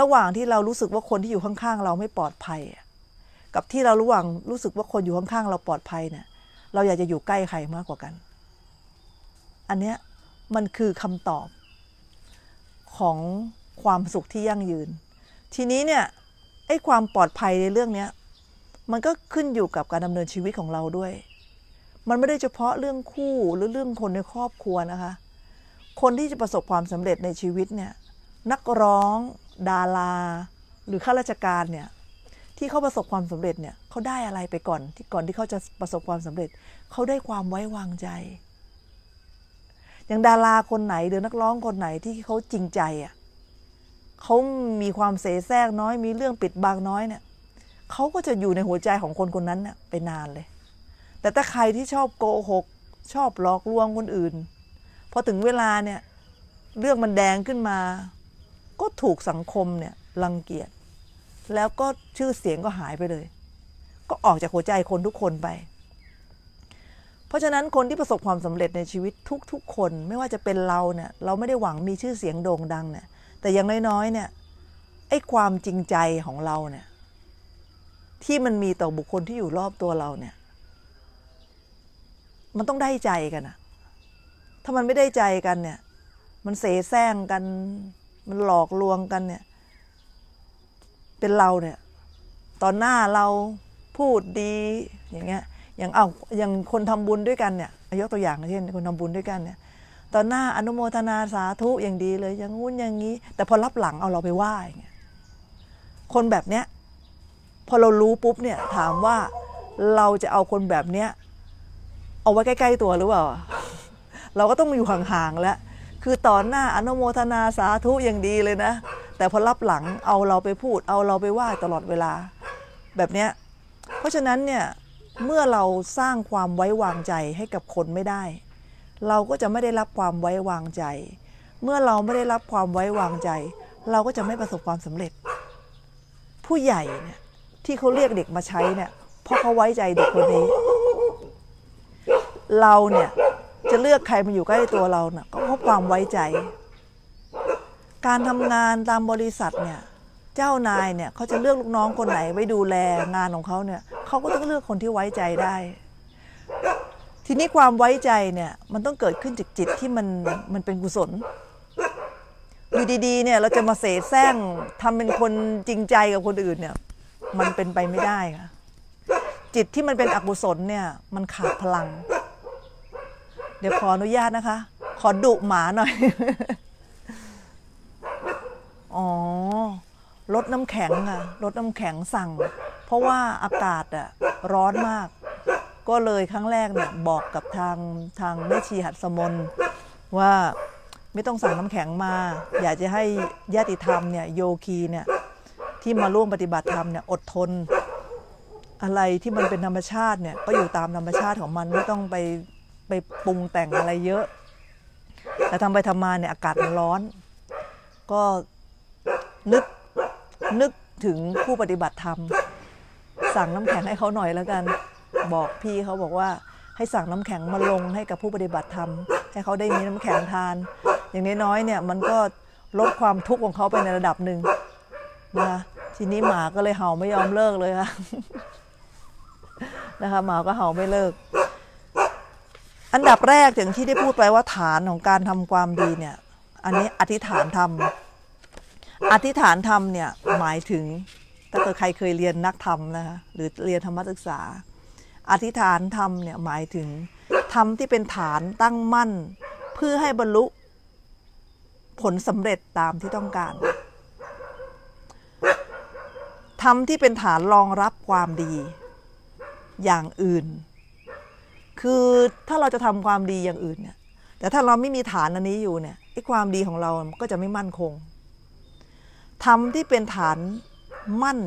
ระหว่างที่เรารู้สึกว่าคนที่อยู่ข้างๆ เราไม่ปลอดภัย กับที่เราระหว่างรู้สึกว่าคนอยู่ข้างๆเราปลอดภัยเนี่ย เราอยากจะอยู่ใกล้ใครมากกว่ากัน อันเนี้ยมันคือคำตอบของความสุขที่ยั่งยืน ทีนี้เนี่ยไอ้ความปลอดภัยในเรื่องเนี้ยมันก็ขึ้นอยู่กับการดำเนินชีวิตของเราด้วยมันไม่ได้เฉพาะเรื่องคู่หรือเรื่องคนในครอบครัวนะคะ คนที่จะประสบความสำเร็จในชีวิตเนี่ยนักร้อง ดารา หรือข้าราชการเนี่ยที่เขาประสบความสำเร็จเนี่ยเขาได้อะไรไปก่อนที่ก่อนที่เขาจะประสบความสำเร็จเขาได้ความไว้วางใจ อย่างดาราคนไหนหรือนักร้องคนไหนที่เขาจริงใจอ่ะเขามีความเสแสร้งน้อย มีเรื่องปิดบังน้อยเนี่ยเขาก็จะอยู่ในหัวใจของคนคนนั้นน่ยไปนานเลยแต่ถ้าใครที่ชอบโกหก ชอบหลอกลวงคนอื่น พอถึงเวลาเนี่ยเรื่องมันแดงขึ้นมา ก็ถูกสังคมเนี่ยรังเกียจแล้วก็ชื่อเสียงก็หายไปเลย ก็ออกจากหัวใจคนทุกคนไป เพราะฉะนั้นคนที่ประสบความสำเร็จในชีวิตทุก ๆ คนไม่ว่าจะเป็นเราเนี่ย เราไม่ได้หวังมีชื่อเสียงโด่งดังเนี่ยแต่อย่างน้อยๆเนี่ยไอ้ความจริงใจของเราเนี่ย ที่มันมีต่อบุคคลที่อยู่รอบตัวเราเนี่ยมันต้องได้ใจกันอะ ถ้ามันไม่ได้ใจกันเนี่ย มันเสแสร้งกัน มันหลอกลวงกันเนี่ย เป็นเราเนี่ย ตอนหน้าเราพูดดี อย่างเงี้ย อย่างเอาอย่างคนทำบุญด้วยกันเนี่ย ยกตัวอย่างเช่นคนทำบุญด้วยกันเนี่ย ตอนหน้าอนุโมทนาสาธุอย่างดีเลย อย่างงู้นอย่างนี้ แต่พอรับหลังเอาเราไปว่าอย่างเงี้ยคนแบบเนี้ย พอเรารู้ปุ๊บเนี่ยถามว่าเราจะเอาคนแบบเนี้ยเอาไว้ใกล้ๆตัวหรือเปล่า เราก็ต้องอยู่ห่างๆแล้ว คือตอนหน้าอนุโมทนาสาธุอย่างดีเลยนะ แต่พอรับหลังเอาเราไปพูดเอาเราไปว่าตลอดเวลาแบบเนี้ย เพราะฉะนั้นเนี่ยเมื่อเราสร้างความไว้วางใจให้กับคนไม่ได้ เราก็จะไม่ได้รับความไว้วางใจ เมื่อเราไม่ได้รับความไว้วางใจ เราก็จะไม่ประสบความสำเร็จ ผู้ใหญ่เนี่ยที่เขาเรียกเด็กมาใช้เนี่ยเพราะเขาไว้ใจเด็กคนนี้เราเนี่ยจะเลือกใครมาอยู่ใกล้ตัวเราเนี่ยก็เพราะความไว้ใจ การทำงานตามบริษัทเนี่ย เจ้านายเนี่ยเขาจะเลือกลูกน้องคนไหนไว้ดูแลงานของเขาเนี่ยเขาก็ต้องเลือกคนที่ไว้ใจได้ ทีนี้ความไว้ใจเนี่ยมันต้องเกิดขึ้นจากจิตที่มันมันเป็นกุศลอยู่ดี ๆ เนี่ยเราจะมาเสแสร้งทำเป็นคนจริงใจกับคนอื่นเนี่ย มันเป็นไปไม่ได้ค่ะจิตที่มันเป็นอกุศลเนี่ย มันขาดพลังเดี๋ยวขออนุญาตนะคะ ขอดุหมาหน่อย อ๋อรถน้ำแข็งอะรถน้ำแข็งสั่ง เพราะว่าอากาศอะร้อนมาก ก็เลยครั้งแรกเนี่ยบอกกับทางทางแม่ชีหัดสมนว่าไม่ต้องสั่งน้ำแข็งมา อยากจะให้ญาติธรรมเนี่ยโยคีเนี่ยที่มาร่วมปฏิบัติธรรมเนี่ยอดทนอะไรที่มันเป็นธรรมชาติเนี่ยก็อยู่ตามธรรมชาติของมันไม่ต้องไปไปปรุงแต่งอะไรเยอะแต่ทำไปทำมาเนี่ยอากาศมันร้อน ก็นึกนึกถึงผู้ปฏิบัติธรรม สั่งน้ำแข็งให้เขาหน่อยแล้วกัน บอกพี่เขาบอกว่าให้สั่งน้ำแข็งมาลงให้กับผู้ปฏิบัติธรรมให้เขาได้มีน้ำแข็งทาน อย่างน้อยๆ เนี่ยมันก็ลดความทุกข์ของเขาไปในระดับหนึ่งนะ ทีนี้หมาก็เลยเห่าไม่ยอมเลิกเลยค่ะ นะคะหมาก็เห่าไม่เลิกอันดับแรกอย่างที่ได้พูดไปว่าฐานของการทำความดีเนี่ยอันนี้อธิษฐานธรรมอธิษฐานธรรมเนี่ยหมายถึงถ้าเกิดใครเคยเรียนนักธรรมนะคะหรือเรียนธรรมศึกษา อธิษฐานธรรมเนี่ยหมายถึงธรรมที่เป็นฐานตั้งมั่นเพื่อให้บรรลุ ผลสำเร็จตามที่ต้องการธรรมที่เป็นฐานรองรับความดี อย่างอื่นคือถ้าเราจะทำความดีอย่างอื่นเนี่ยแต่ถ้าเราไม่มีฐานอันนี้อยู่เนี่ยไอ้ความดีของเราก็จะไม่มั่นคงทำที่เป็นฐานมั่น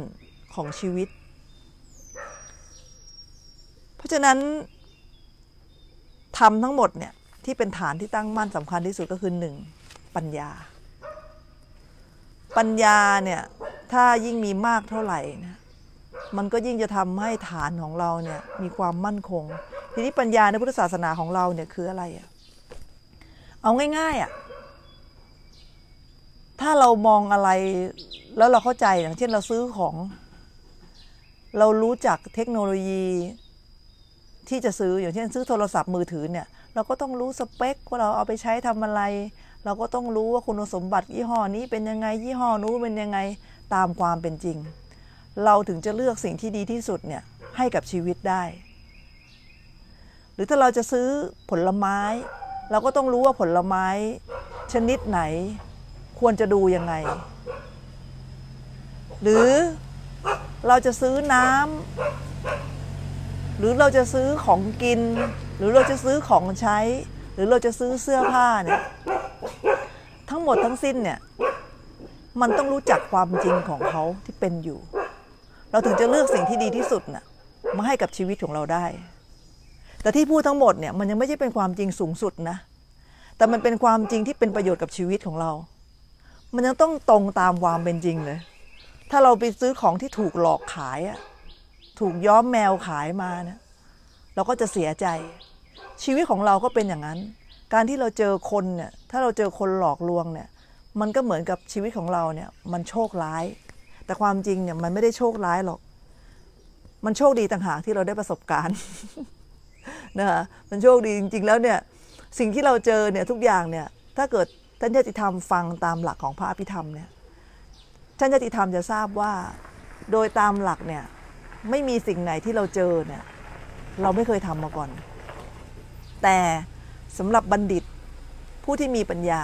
ของชีวิต เพราะฉะนั้นทำทั้งหมดเนี่ยที่เป็นฐานที่ตั้งมั่นสำคัญที่สุดก็คือหนึ่งปัญญา ปัญญาเนี่ยถ้ายิ่งมีมากเท่าไหร่นะมันก็ยิ่งจะทำให้ฐานของเราเนี่ยมีความมั่นคง ทีนี้ปัญญาในพุทธศาสนาของเราเนี่ยคืออะไรอะเอาง่ายๆอะถ้าเรามองอะไรแล้วเราเข้าใจอย่างเช่นเราซื้อของ เรารู้จักเทคโนโลยีที่จะซื้ออย่างเช่น ซื้อโทรศัพท์มือถือเนี่ยเราก็ต้องรู้สเปค ว่าเราเอาไปใช้ทำอะไร เราก็ต้องรู้ว่าคุณสมบัติยี่ห้อนี้ เป็นยังไงยี่ห้อนู้นเป็นยังไงตามความเป็นจริงเราถึงจะเลือกสิ่งที่ดีที่สุดเนี่ยให้กับชีวิตได้ หรือถ้าเราจะซื้อผลไม้ เราก็ต้องรู้ว่าผลไม้ ชนิดไหน ควรจะดูยังไง หรือเราจะซื้อน้ำหรือเราจะซื้อของกิน หรือเราจะซื้อของใช้ หรือเราจะซื้อเสื้อผ้าเนี่ยทั้งหมดทั้งสิ้นเนี่ยมันต้องรู้จักความจริงของเขาที่เป็นอยู่เราถึงจะเลือกสิ่งที่ดีที่สุดนะ่ะมาให้กับชีวิตของเราได้ แต่ที่พูดทั้งหมดเนี่ยมันยังไม่ใช่เป็นความจริงสูงสุดนะ แต่มันเป็นความจริงที่เป็นประโยชน์กับชีวิตของเรา มันยังต้องตรงตามความเป็นจริงเลย ถ้าเราไปซื้อของที่ถูกหลอกขายอะถูกย้อมแมวขายมานะเราก็จะเสียใจ ชีวิตของเราก็เป็นอย่างนั้น การที่เราเจอคนเนี่ย ถ้าเราเจอคนหลอกลวงเนี่ย มันก็เหมือนกับชีวิตของเราเนี่ยมันโชคร้ายแต่ความจริงเนี่ยมันไม่ได้โชคร้ายหรอก มันโชคดีต่างหากที่เราได้ประสบการณ์นะคะมันโชคดีจริงๆแล้วเนี่ย สิ่งที่เราเจอเนี่ยทุกอย่างเนี่ย ถ้าเกิดท่านญาติธรรมฟังตามหลักของพระอภิธรรมเนี่ยท่านญาติธรรมจะทราบว่า โดยตามหลักเนี่ยไม่มีสิ่งไหนที่เราเจอเนี่ย เราไม่เคยทำมาก่อน แต่สำหรับบัณฑิตผู้ที่มีปัญญา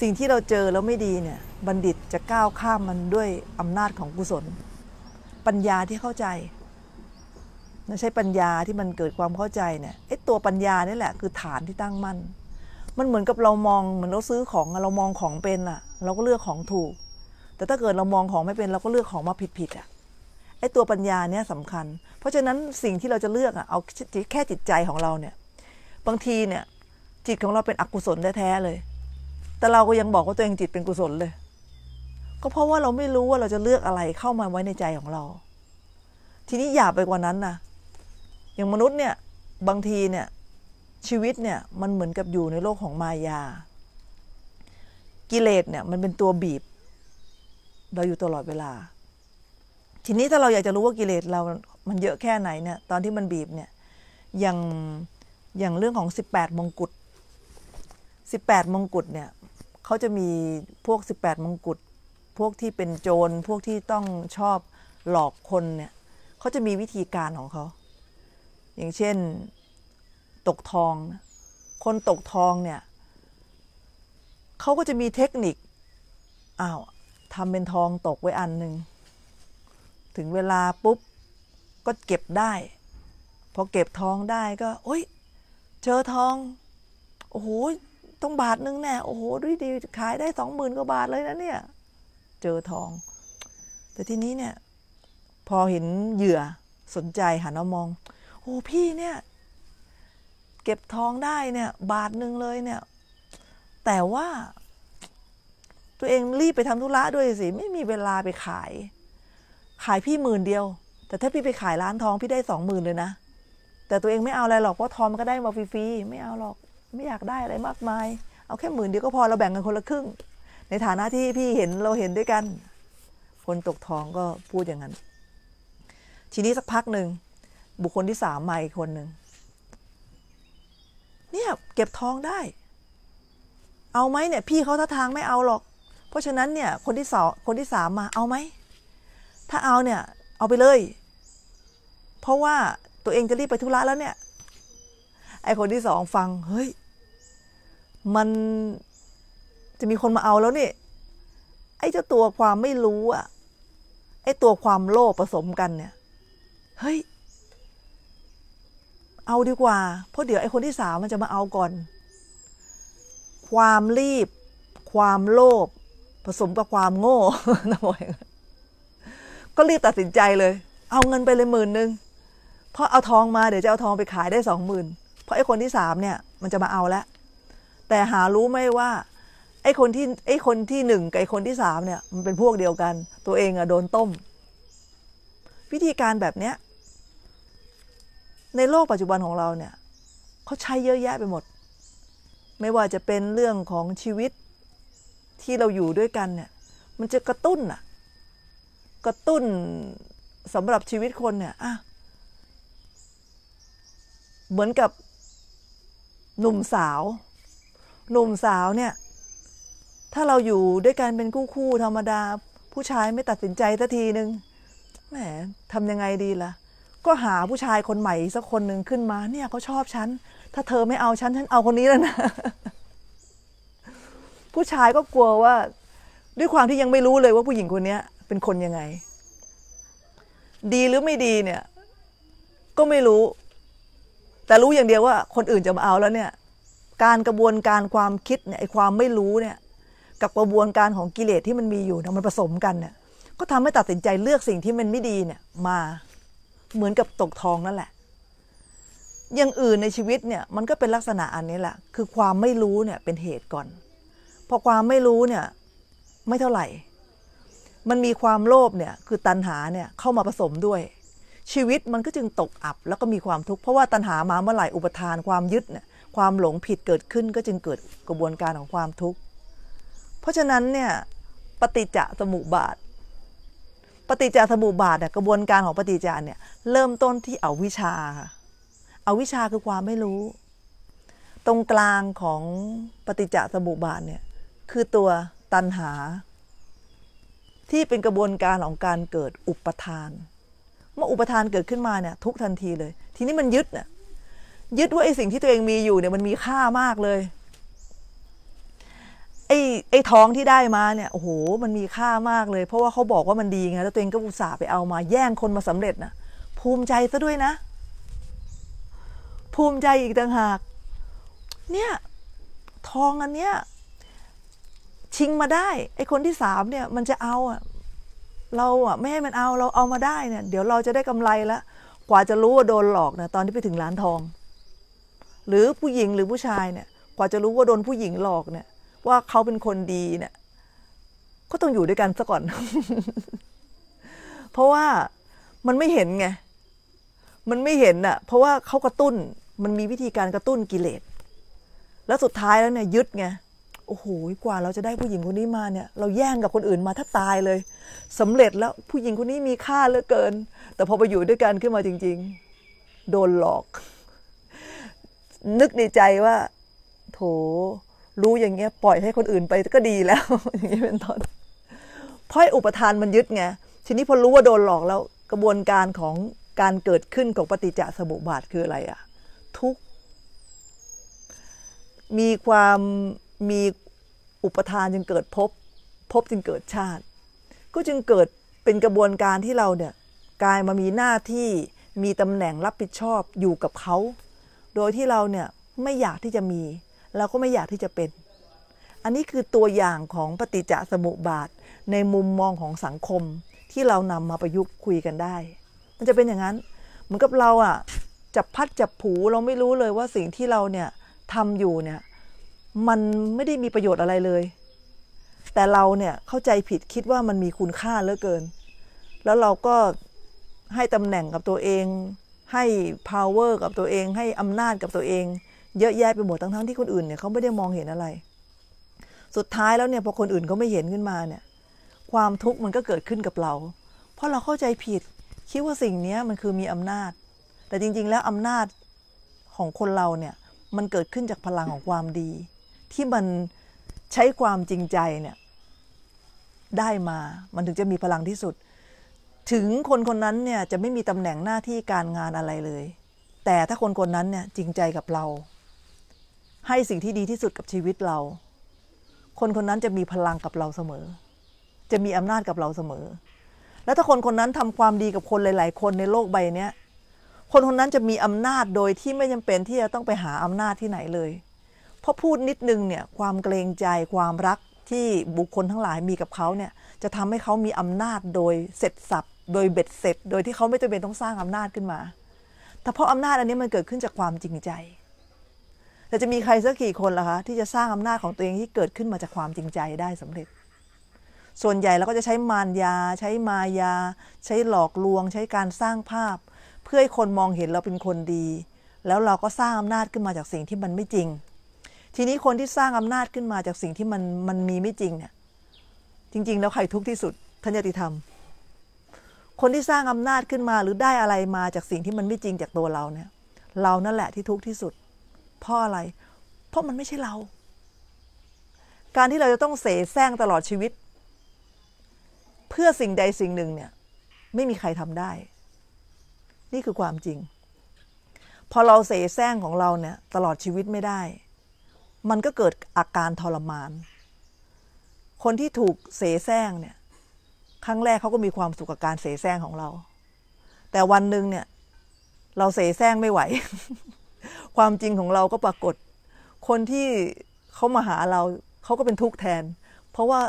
สิ่งที่เราเจอแล้วไม่ดีเนี่ยบัณฑิตจะก้าวข้ามมันด้วยอำนาจของกุศล ปัญญาที่เข้าใจนม่ใช่ปัญญาที่มันเกิดความเข้าใจเนี่ย ไอ้ตัวปัญญานี่แหละคือฐานที่ตั้งมั่น มันเหมือนกับเรามองเหมือนเราซื้อของเรามองของเป็นอะเราก็เลือกของถูก แต่ถ้าเกิดเรามองของไม่เป็นเราก็เลือกของมาผิดๆอะไอ้ตัวปัญญาเนี่ยสำคัญ เพราะฉะนั้นสิ่งที่เราจะเลือกอะเอาแค่จิตใจของเราเนี่ย บางทีเนี่ย จิตของเราเป็นอกุศลแท้ๆเลย แต่เราก็ยังบอกว่าตัวเองจิตเป็นกุศลเลยก็เพราะว่าเราไม่รู้ว่าเราจะเลือกอะไรเข้ามาไว้ในใจของเรา ทีนี้อย่าไปกว่านั้นนะอย่างมนุษย์เนี่ย บางทีเนี่ย ชีวิตเนี่ยมันเหมือนกับอยู่ในโลกของมายา กิเลสเนี่ยมันเป็นตัวบีบ เราอยู่ตลอดเวลา ทีนี้ถ้าเราอยากจะรู้ว่ากิเลสเรามันเยอะแค่ไหนเนี่ยตอนที่มันบีบเนี่ย อย่างอย่างเรื่องของ 18มงกุฎ18มงกุฎเนี่ยเขาจะมีพวก18มงกุฎพวกที่เป็นโจรพวกที่ต้องชอบหลอกคนเนี่ยเขาจะมีวิธีการของเขา อย่างเช่นตกทอง คนตกทองเนี่ย เขาก็จะมีเทคนิค อ้าวทำเป็นทองตกไว้อันหนึ่งถึงเวลาปุ๊บก็เก็บได้พอเก็บทองได้ก็โอ๊ยเจอทองโอ้โหต้องบาทนึงแน่โอ้โหดีดีขายได้สองหมื่นกว่าบาทเลยนะเนี่ยเจอทอง แต่ทีนี้เนี่ย พอเห็นเหยื่อสนใจหันมามองโอ้พี่เนี่ย เก็บทองได้เนี่ย บาทหนึ่งเลยเนี่ย แต่ว่า ตัวเองรีบไปทำธุระด้วยสิไม่มีเวลาไปขาย ขายพี่หมื่นเดียว แต่ถ้าพี่ไปขายร้านทองพี่ได้สองหมื่นเลยนะ แต่ตัวเองไม่เอาอะไรหรอกเพราะทองมันก็ได้มาฟรีๆไม่เอาหรอก ไม่อยากได้อะไรมากมายเอาแค่หมื่นเดียวก็พอเราแบ่งกันคนละครึ่งในฐานะที่พี่เห็นเราเห็นด้วยกันคนตกทองก็พูดอย่างนั้นทีนี้สักพักหนึ่งบุคคลที่สามมาอีกคนหนึ่งเนี่ย เก็บทองได้ เอาไหมเนี่ย พี่เขาท่าทางไม่เอาหรอกเพราะฉะนั้นเนี่ย คนที่สองคนที่สามมาเอาไหมถ้าเอาเนี่ย เอาไปเลย เพราะว่าตัวเองจะรีบไปธุระแล้วเนี่ย ไอคนที่สองฟังเฮ้ย มันจะมีคนมาเอาแล้วนี่ ไอ้เจ้าตัวความไม่รู้อะไอ้ตัวความโลภผสมกัน เนี่ย เฮ้ย เอาดีกว่า เพราะเดี๋ยวไอ้คนที่สามมันจะมาเอาก่อน ความรีบความโลภผสมกับความโง่นะบอยก็รีบตัดสินใจเลย เอาเงินไปเลยหมื่นหนึ่งเพราะเอาทองมาเดี๋ยวจะเอาทองไปขายได้สองหมื่นเพราะไอ้คนที่สามเนี่ยมันจะมาเอาแล้วแต่หารู้ไม่ว่าไอ้คนที่ไอ้คนที่หนึ่งกับไอ้คนที่สามเนี่ยมันเป็นพวกเดียวกัน ตัวเองอะโดนต้ม วิธีการแบบเนี้ย ในโลกปัจจุบันของเราเนี่ยเขาใช้เยอะแยะไปหมด ไม่ว่าจะเป็นเรื่องของชีวิตที่เราอยู่ด้วยกันเนี่ยมันจะกระตุ้นอะกระตุ้นสำหรับชีวิตคนเนี่ยอะเหมือนกับหนุ่มสาว หนุ่มสาวเนี่ยถ้าเราอยู่ด้วยกันเป็นคู่คู่ธรรมดา ผู้ชายไม่ตัดสินใจสักทีนึงแหมทำยังไงดีละ่ะ ก็หาผู้ชายคนใหม่สักคนหนึ่งขึ้นมา เนี่ยเขาชอบฉัน ถ้าเธอไม่เอาฉัน ฉันเอาคนนี้แล้วนะ ผู้ชายก็กลัวว่า ด้วยความที่ยังไม่รู้เลยว่าผู้หญิงคนนี้เป็นคนยังไง ดีหรือไม่ดีเนี่ย ก็ไม่รู้ แต่รู้อย่างเดียวว่าคนอื่นจะมาเอาแล้วเนี่ย การกระบวนการความคิดเนี่ยไอความไม่รู้เนี่ยกับกระบวนการของกิเลสที่มันมีอยู่นะมันผสมกันเนี่ยก็ทำให้ตัดสินใจเลือกสิ่งที่มันไม่ดีเนี่ยมาเหมือนกับตกทองนั่นแหละอย่างอื่นในชีวิตเนี่ยมันก็เป็นลักษณะอันนี้แหละ คือความไม่รู้เนี่ยเป็นเหตุก่อนพอความไม่รู้เนี่ยไม่เท่าไหร่ มันมีความโลภเนี่ยคือตัณหาเนี่ยเข้ามาผสมด้วย ชีวิตมันก็จึงตกอับ แล้วก็มีความทุกข์เพราะว่าตัณหามาเมื่อไหร่อุปทานความยึดเนี่ยความหลงผิดเกิดขึ้นก็จึงเกิดกระบวนการของความทุกข์ราะฉะนั้นเนี่ยปฏิจจสมุปบาท ปฏิจจสมุปบาทเนี่ยกระบวนการของปฏิจจานเนี่ยเริ่มต้นที่อวิชชาค่ะอวิชชาคือความไม่รู้ ตรงกลางของปฏิจจสมุปบาทเนี่ย คือตัวตัณหาที่เป็นกระบวนการของการเกิดอุปทานเมื่ออุปทานเกิดขึ้นมาเนี่ย ทุกทันทีเลย ทีนี้มันยึดน่ยยึดว่าไอ้สิ่งที่ตัวเองมีอยู่เนี่ยมันมีค่ามากเลยไอ้ไอ้ท้องที่ได้มาเนี่ยโอ้โหมันมีค่ามากเลย เพราะว่าเขาบอกว่ามันดีไงแล้วตัวเองก็อุตส่าห์ไปเอามาแย่งคนมาสำเร็จนะภูมิใจซะด้วยนะ ภูมิใจอีกต่างหาก เนี่ย ทองอันเนี้ย ชิงมาได้ ไอ้คนที่สามเนี่ย มันจะเอาอ่ะ เราอ่ะไม่ให้มันเอาเราเอามาได้เนี่ยเดี๋ยวเราจะได้กำไรละกว่าจะรู้ว่าโดนหลอกนะตอนที่ไปถึงร้านทอง หรือผู้หญิงหรือผู้ชายเนี่ย กว่าจะรู้ว่าโดนผู้หญิงหลอกเนี่ยว่าเขาเป็นคนดีเนี่ย ก็ต้องอยู่ด้วยกันซะก่อน เพราะว่ามันไม่เห็นไง มันไม่เห็นอะเพราะว่าเขากระตุ้นมันมีวิธีการกระตุ้นกิเลส แล้วสุดท้ายแล้วเนี่ยยึดไง โอ้โห กว่าเราจะได้ผู้หญิงคนนี้มาเนี่ย เราแย่งกับคนอื่นมาถ้าตายเลย สำเร็จแล้วผู้หญิงคนนี้มีค่าเหลือเกิน แต่พอไปอยู่ด้วยกันขึ้นมาจริง ๆ โดนหลอก นึกในใจว่า โถรู้อย่างเงี้ยปล่อยให้คนอื่นไปก็ดีแล้วอย่างเงี้ยเป็นตอนเพราะอุปทานมันยึดไงทีนี้พอรู้ว่าโดนหลอกแล้วกระบวนการของการเกิดขึ้นของปฏิจจสมุปบาทคืออะไรอะทุกมีความมีอุปทานจึงเกิดพบ พบจึงเกิดชาติ ก็จึงเกิดเป็นกระบวนการที่เราเนี่ยกลายมามีหน้าที่มีตำแหน่งรับผิดชอบอยู่กับเขาโดยที่เราเนี่ยไม่อยากที่จะมีเราก็ไม่อยากที่จะเป็น อันนี้คือตัวอย่างของปฏิจจสมุปบาทในมุมมองของสังคมที่เรานำมาประยุกต์คุยกันได้ มันจะเป็นอย่างนั้น เหมือนกับเราอะจับพัดจับ ผูเราไม่รู้เลยว่าสิ่งที่เราเนี่ยทำอยู่เนี่ย มันไม่ได้มีประโยชน์อะไรเลย แต่เราเนี่ย เข้าใจผิดคิดว่ามันมีคุณค่าเหลือเกิน แล้วเราก็ให้ตำแหน่งกับตัวเอง ให้ power กับตัวเอง ให้อำนาจกับตัวเองเยอะแยะไปหมด ทั้งๆ ที่คนอื่นเนี่ยเขาไม่ได้มองเห็นอะไร สุดท้ายแล้วเนี่ยพอคนอื่นเขาไม่เห็นขึ้นมาเนี่ย ความทุกข์มันก็เกิดขึ้นกับเรา เพราะเราเข้าใจผิด คิดว่าสิ่งนี้มันคือมีอำนาจ แต่จริงๆ แล้วอำนาจของคนเราเนี่ย มันเกิดขึ้นจากพลังของความดี ที่มันใช้ความจริงใจเนี่ยได้มา มันถึงจะมีพลังที่สุด ถึงคนคนนั้นเนี่ยจะไม่มีตำแหน่งหน้าที่การงานอะไรเลย แต่ถ้าคนคนนั้นเนี่ยจริงใจกับเราให้สิ่งที่ดีที่สุดกับชีวิตเรา คนคนนั้นจะมีพลังกับเราเสมอ จะมีอำนาจกับเราเสมอ และถ้าคนคนนั้นทำความดีกับคนหลาย ๆ คนในโลกใบนี้คนคนนั้นจะมีอำนาจโดยที่ไม่จำเป็นที่จะต้องไปหาอำนาจที่ไหนเลย เพราะพูดนิดนึงเนี่ย ความเกรงใจความรักที่บุคคลทั้งหลายมีกับเขาเนี่ย จะทำให้เขามีอำนาจโดยเสร็จสับโดยเบ็ดเสร็จโดยที่เขาไม่จำเป็นต้องสร้างอำนาจขึ้นมา แต่เพราะอำนาจอันนี้มันเกิดขึ้นจากความจริงใจแต่จะมีใครสักกี่คนล่ะคะที่จะสร้างอำนาจของตัวเองที่เกิดขึ้นมาจากความจริงใจได้สำเร็จ ส่วนใหญ่เราก็จะใช้มารยาใช้มายา ใช้หลอกลวงใช้การสร้างภาพ เพื่อให้คนมองเห็นเราเป็นคนดี แล้วเราก็สร้างอำนาจขึ้นมาจากสิ่งที่มันไม่จริง ทีนี้คนที่สร้างอำนาจขึ้นมาจากสิ่งที่มันมันมีไม่จริงเนี่ยจริง ๆ แล้วใครทุกข์ที่สุดทัญญติธรรม คนที่สร้างอำนาจขึ้นมาหรือได้อะไรมาจากสิ่งที่มันไม่จริงจากตัวเราเนี่ย เรานั่นแหละที่ทุกข์ที่สุดเพราะอะไร เพราะมันไม่ใช่เรา การที่เราจะต้องเสแสร้งตลอดชีวิต เพื่อสิ่งใดสิ่งหนึ่งเนี่ย ไม่มีใครทำได้ นี่คือความจริง พอเราเสแสร้งของเราเนี่ย ตลอดชีวิตไม่ได้ มันก็เกิดอาการทรมาน คนที่ถูกเสแสร้งเนี่ย ครั้งแรกเขาก็มีความสุขกับการเสแสร้งของเรา แต่วันหนึ่งเนี่ย เราเสแสร้งไม่ไหวความจริงของเราก็ปรากฏ คนที่เขามาหาเราเขาก็เป็นทุกข์แทน เพราะว่า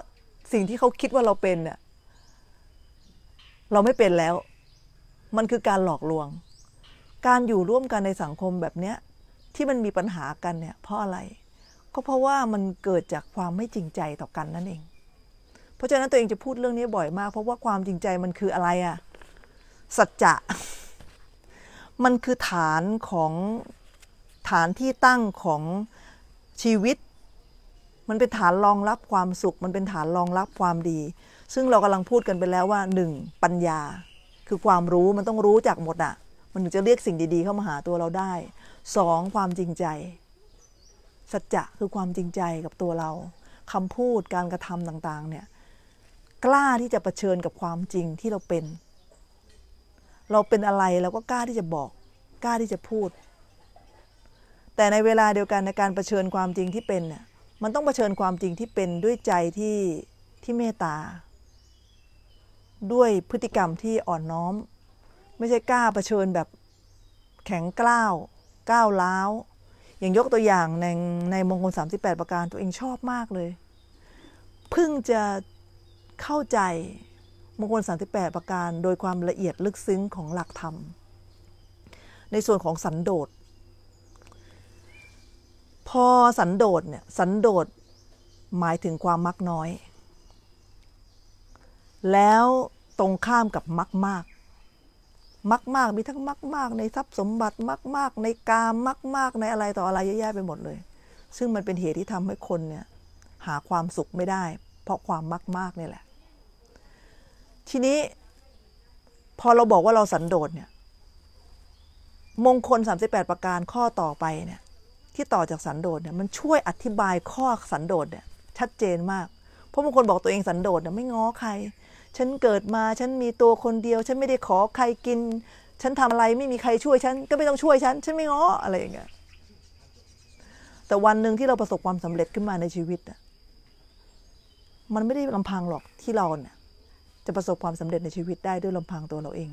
สิ่งที่เขาคิดว่าเราเป็นเนี่ย เราไม่เป็นแล้ว มันคือการหลอกลวง การอยู่ร่วมกันในสังคมแบบเนี้ย ที่มันมีปัญหากันเนี่ยเพราะอะไรก็เพราะว่ามันเกิดจากความไม่จริงใจต่อกันนั่นเอง เพราะฉะนั้นตัวเองจะพูดเรื่องนี้บ่อยมาก เพราะว่าความจริงใจมันคืออะไรอะสัจจะ มันคือฐานของฐานที่ตั้งของชีวิต มันเป็นฐานรองรับความสุขมันเป็นฐานรองรับความดี ซึ่งเรากำลังพูดกันไปแล้วว่าหนึ่งปัญญา คือความรู้มันต้องรู้จากหมดอะมันถึงจะเรียกสิ่งดีๆเข้ามาหาตัวเราได้สองความจริงใจ สัจจะคือความจริงใจกับตัวเราคำพูดการกระทำต่างๆเนี่ยกล้าที่จะะเผชิญกับความจริงที่เราเป็น เราเป็นอะไรเราก็กล้าที่จะบอกกล้าที่จะพูดแต่ในเวลาเดียวกันในการรเผชิญความจริงที่เป็นน่ะมันต้องเผชิญความจริงที่เป็นด้วยใจที่ที่เมตตา ด้วยพฤติกรรมที่อ่อนน้อม ไม่ใช่กล้าเผชิญแบบแข็งกล้าวก้าวล้าวอย่างยกตัวอย่างในในมงคล 38 ประการตัวเองชอบมากเลย เพิ่งจะเข้าใจมงคล 38 ประการโดยความละเอียดลึกซึ้งของหลักธรรม ในส่วนของสันโดษพอสันโดษเนี่ยสันโดษ หมายถึงความมักน้อย แล้วตรงข้ามกับมักมากมักมากมีทั้งมักมากในทรัพย์สมบัติมักมากในกามมักมากในอะไรต่ออะไรแย่ๆไปหมดเลย ซึ่งมันเป็นเหตุที่ทำให้คนเนี่ย หาความสุขไม่ได้ เพราะความมักมากนี่แหละ ทีนี้ พอเราบอกว่าเราสันโดษเนี่ย มงคล 38 ประการข้อต่อไปเนี่ยที่ต่อจากสันโดษเนี่ยมันช่วยอธิบายข้อสันโดษเนี่ยชัดเจนมากเพราะบางคนบอกตัวเองสันโดษเนี่ยไม่ง้อใคร ฉันเกิดมาฉันมีตัวคนเดียว ฉันไม่ได้ขอใครกิน ฉันทำอะไรไม่มีใครช่วยฉันก็ไม่ต้องช่วยฉันฉันไม่ง้ออะไรอย่างเงี้ยแต่วันหนึ่งที่เราประสบความสำเร็จขึ้นมาในชีวิตมันไม่ได้ลำพังหรอกที่เราเนี่ยจะประสบความสำเร็จในชีวิตได้ด้วยลำพังตัวเราเอง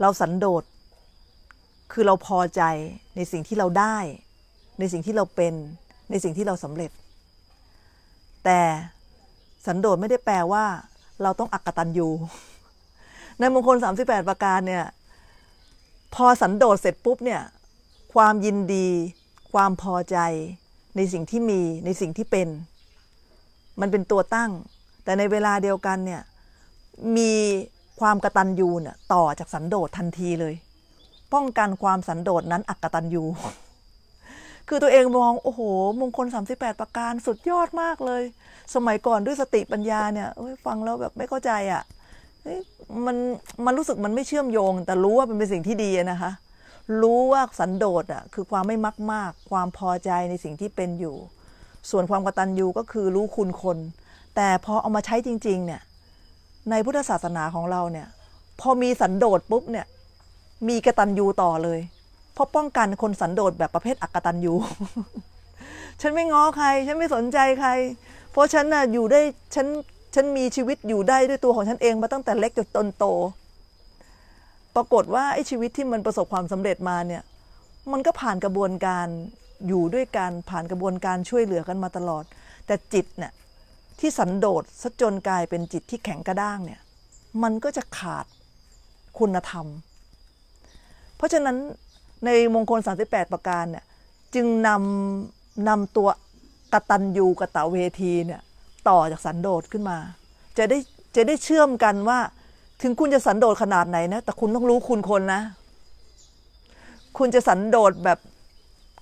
เราสันโดษคือเราพอใจในสิ่งที่เราได้ในสิ่งที่เราเป็นในสิ่งที่เราสำเร็จ แต่สันโดษไม่ได้แปลว่า เราต้องอักตันยูในมงคล 38 ประการเนี่ยพอสันโดษเสร็จปุ๊บเนี่ยความยินดี ความพอใจในสิ่งที่มีในสิ่งที่เป็นมันเป็นตัวตั้ง แต่ในเวลาเดียวกันเนี่ยมีความกระตันยูเนี่ยต่อจากสันโดษทันทีเลยป้องกันความสันโดษนั้นอักตันยู คือตัวเองมองโอ้โหมงคล 38 ประการสุดยอดมากเลย สมัยก่อนด้วยสติปัญญาเนี่ยฟังแล้วแบบไม่เข้าใจอะ่ะมันมันรู้สึกมันไม่เชื่อมโยง แต่รู้ว่านเป็นสิ่งที่ดีนะคะ รู้ว่าสันโดษอ่ะคือความไม่มักมากความพอใจในสิ่งที่เป็นอยู่ ส่วนความกตัญญูก็คือรู้คุณคน แต่พอเอามาใช้จริงๆ เนี่ยในพุทธศาสนาของเราเนี่ย พอมีสันโดษปุ๊บเนี่ยมีกระตันยูต่อเลย เพราะป้องกันคนสันโดษแบบประเภทอักตันยูฉันไม่ง้อใคร ฉันไม่สนใจใคร เพราะฉันน่ะอยู่ได้ฉันฉันมีชีวิตอยู่ได้ด้วยตัวของฉันเองมาตั้งแต่เล็กจนจนโต ปรากฏว่าไอ้ชีวิตที่มันประสบความสำเร็จมาเนี่ยมันก็ผ่านกระบวนการอยู่ด้วยการผ่านกระบวนการช่วยเหลือกันมาตลอด แต่จิตเนี่ยที่สันโดษซะจนกลายเป็นจิตที่แข็งกระด้างเนี่ยมันก็จะขาดคุณธรรมราะฉะนั้นในมงคล 38 ประการเนี่ยจึงนำนำตัวกตันยูกตเวทีเนี่ยต่อจากสันโดษขึ้นมาจะได้จะได้เชื่อมกันว่าถึงคุณจะสันโดษขนาดไหนนะแต่คุณต้องรู้คุณคนนะ คุณจะสันโดษแบบ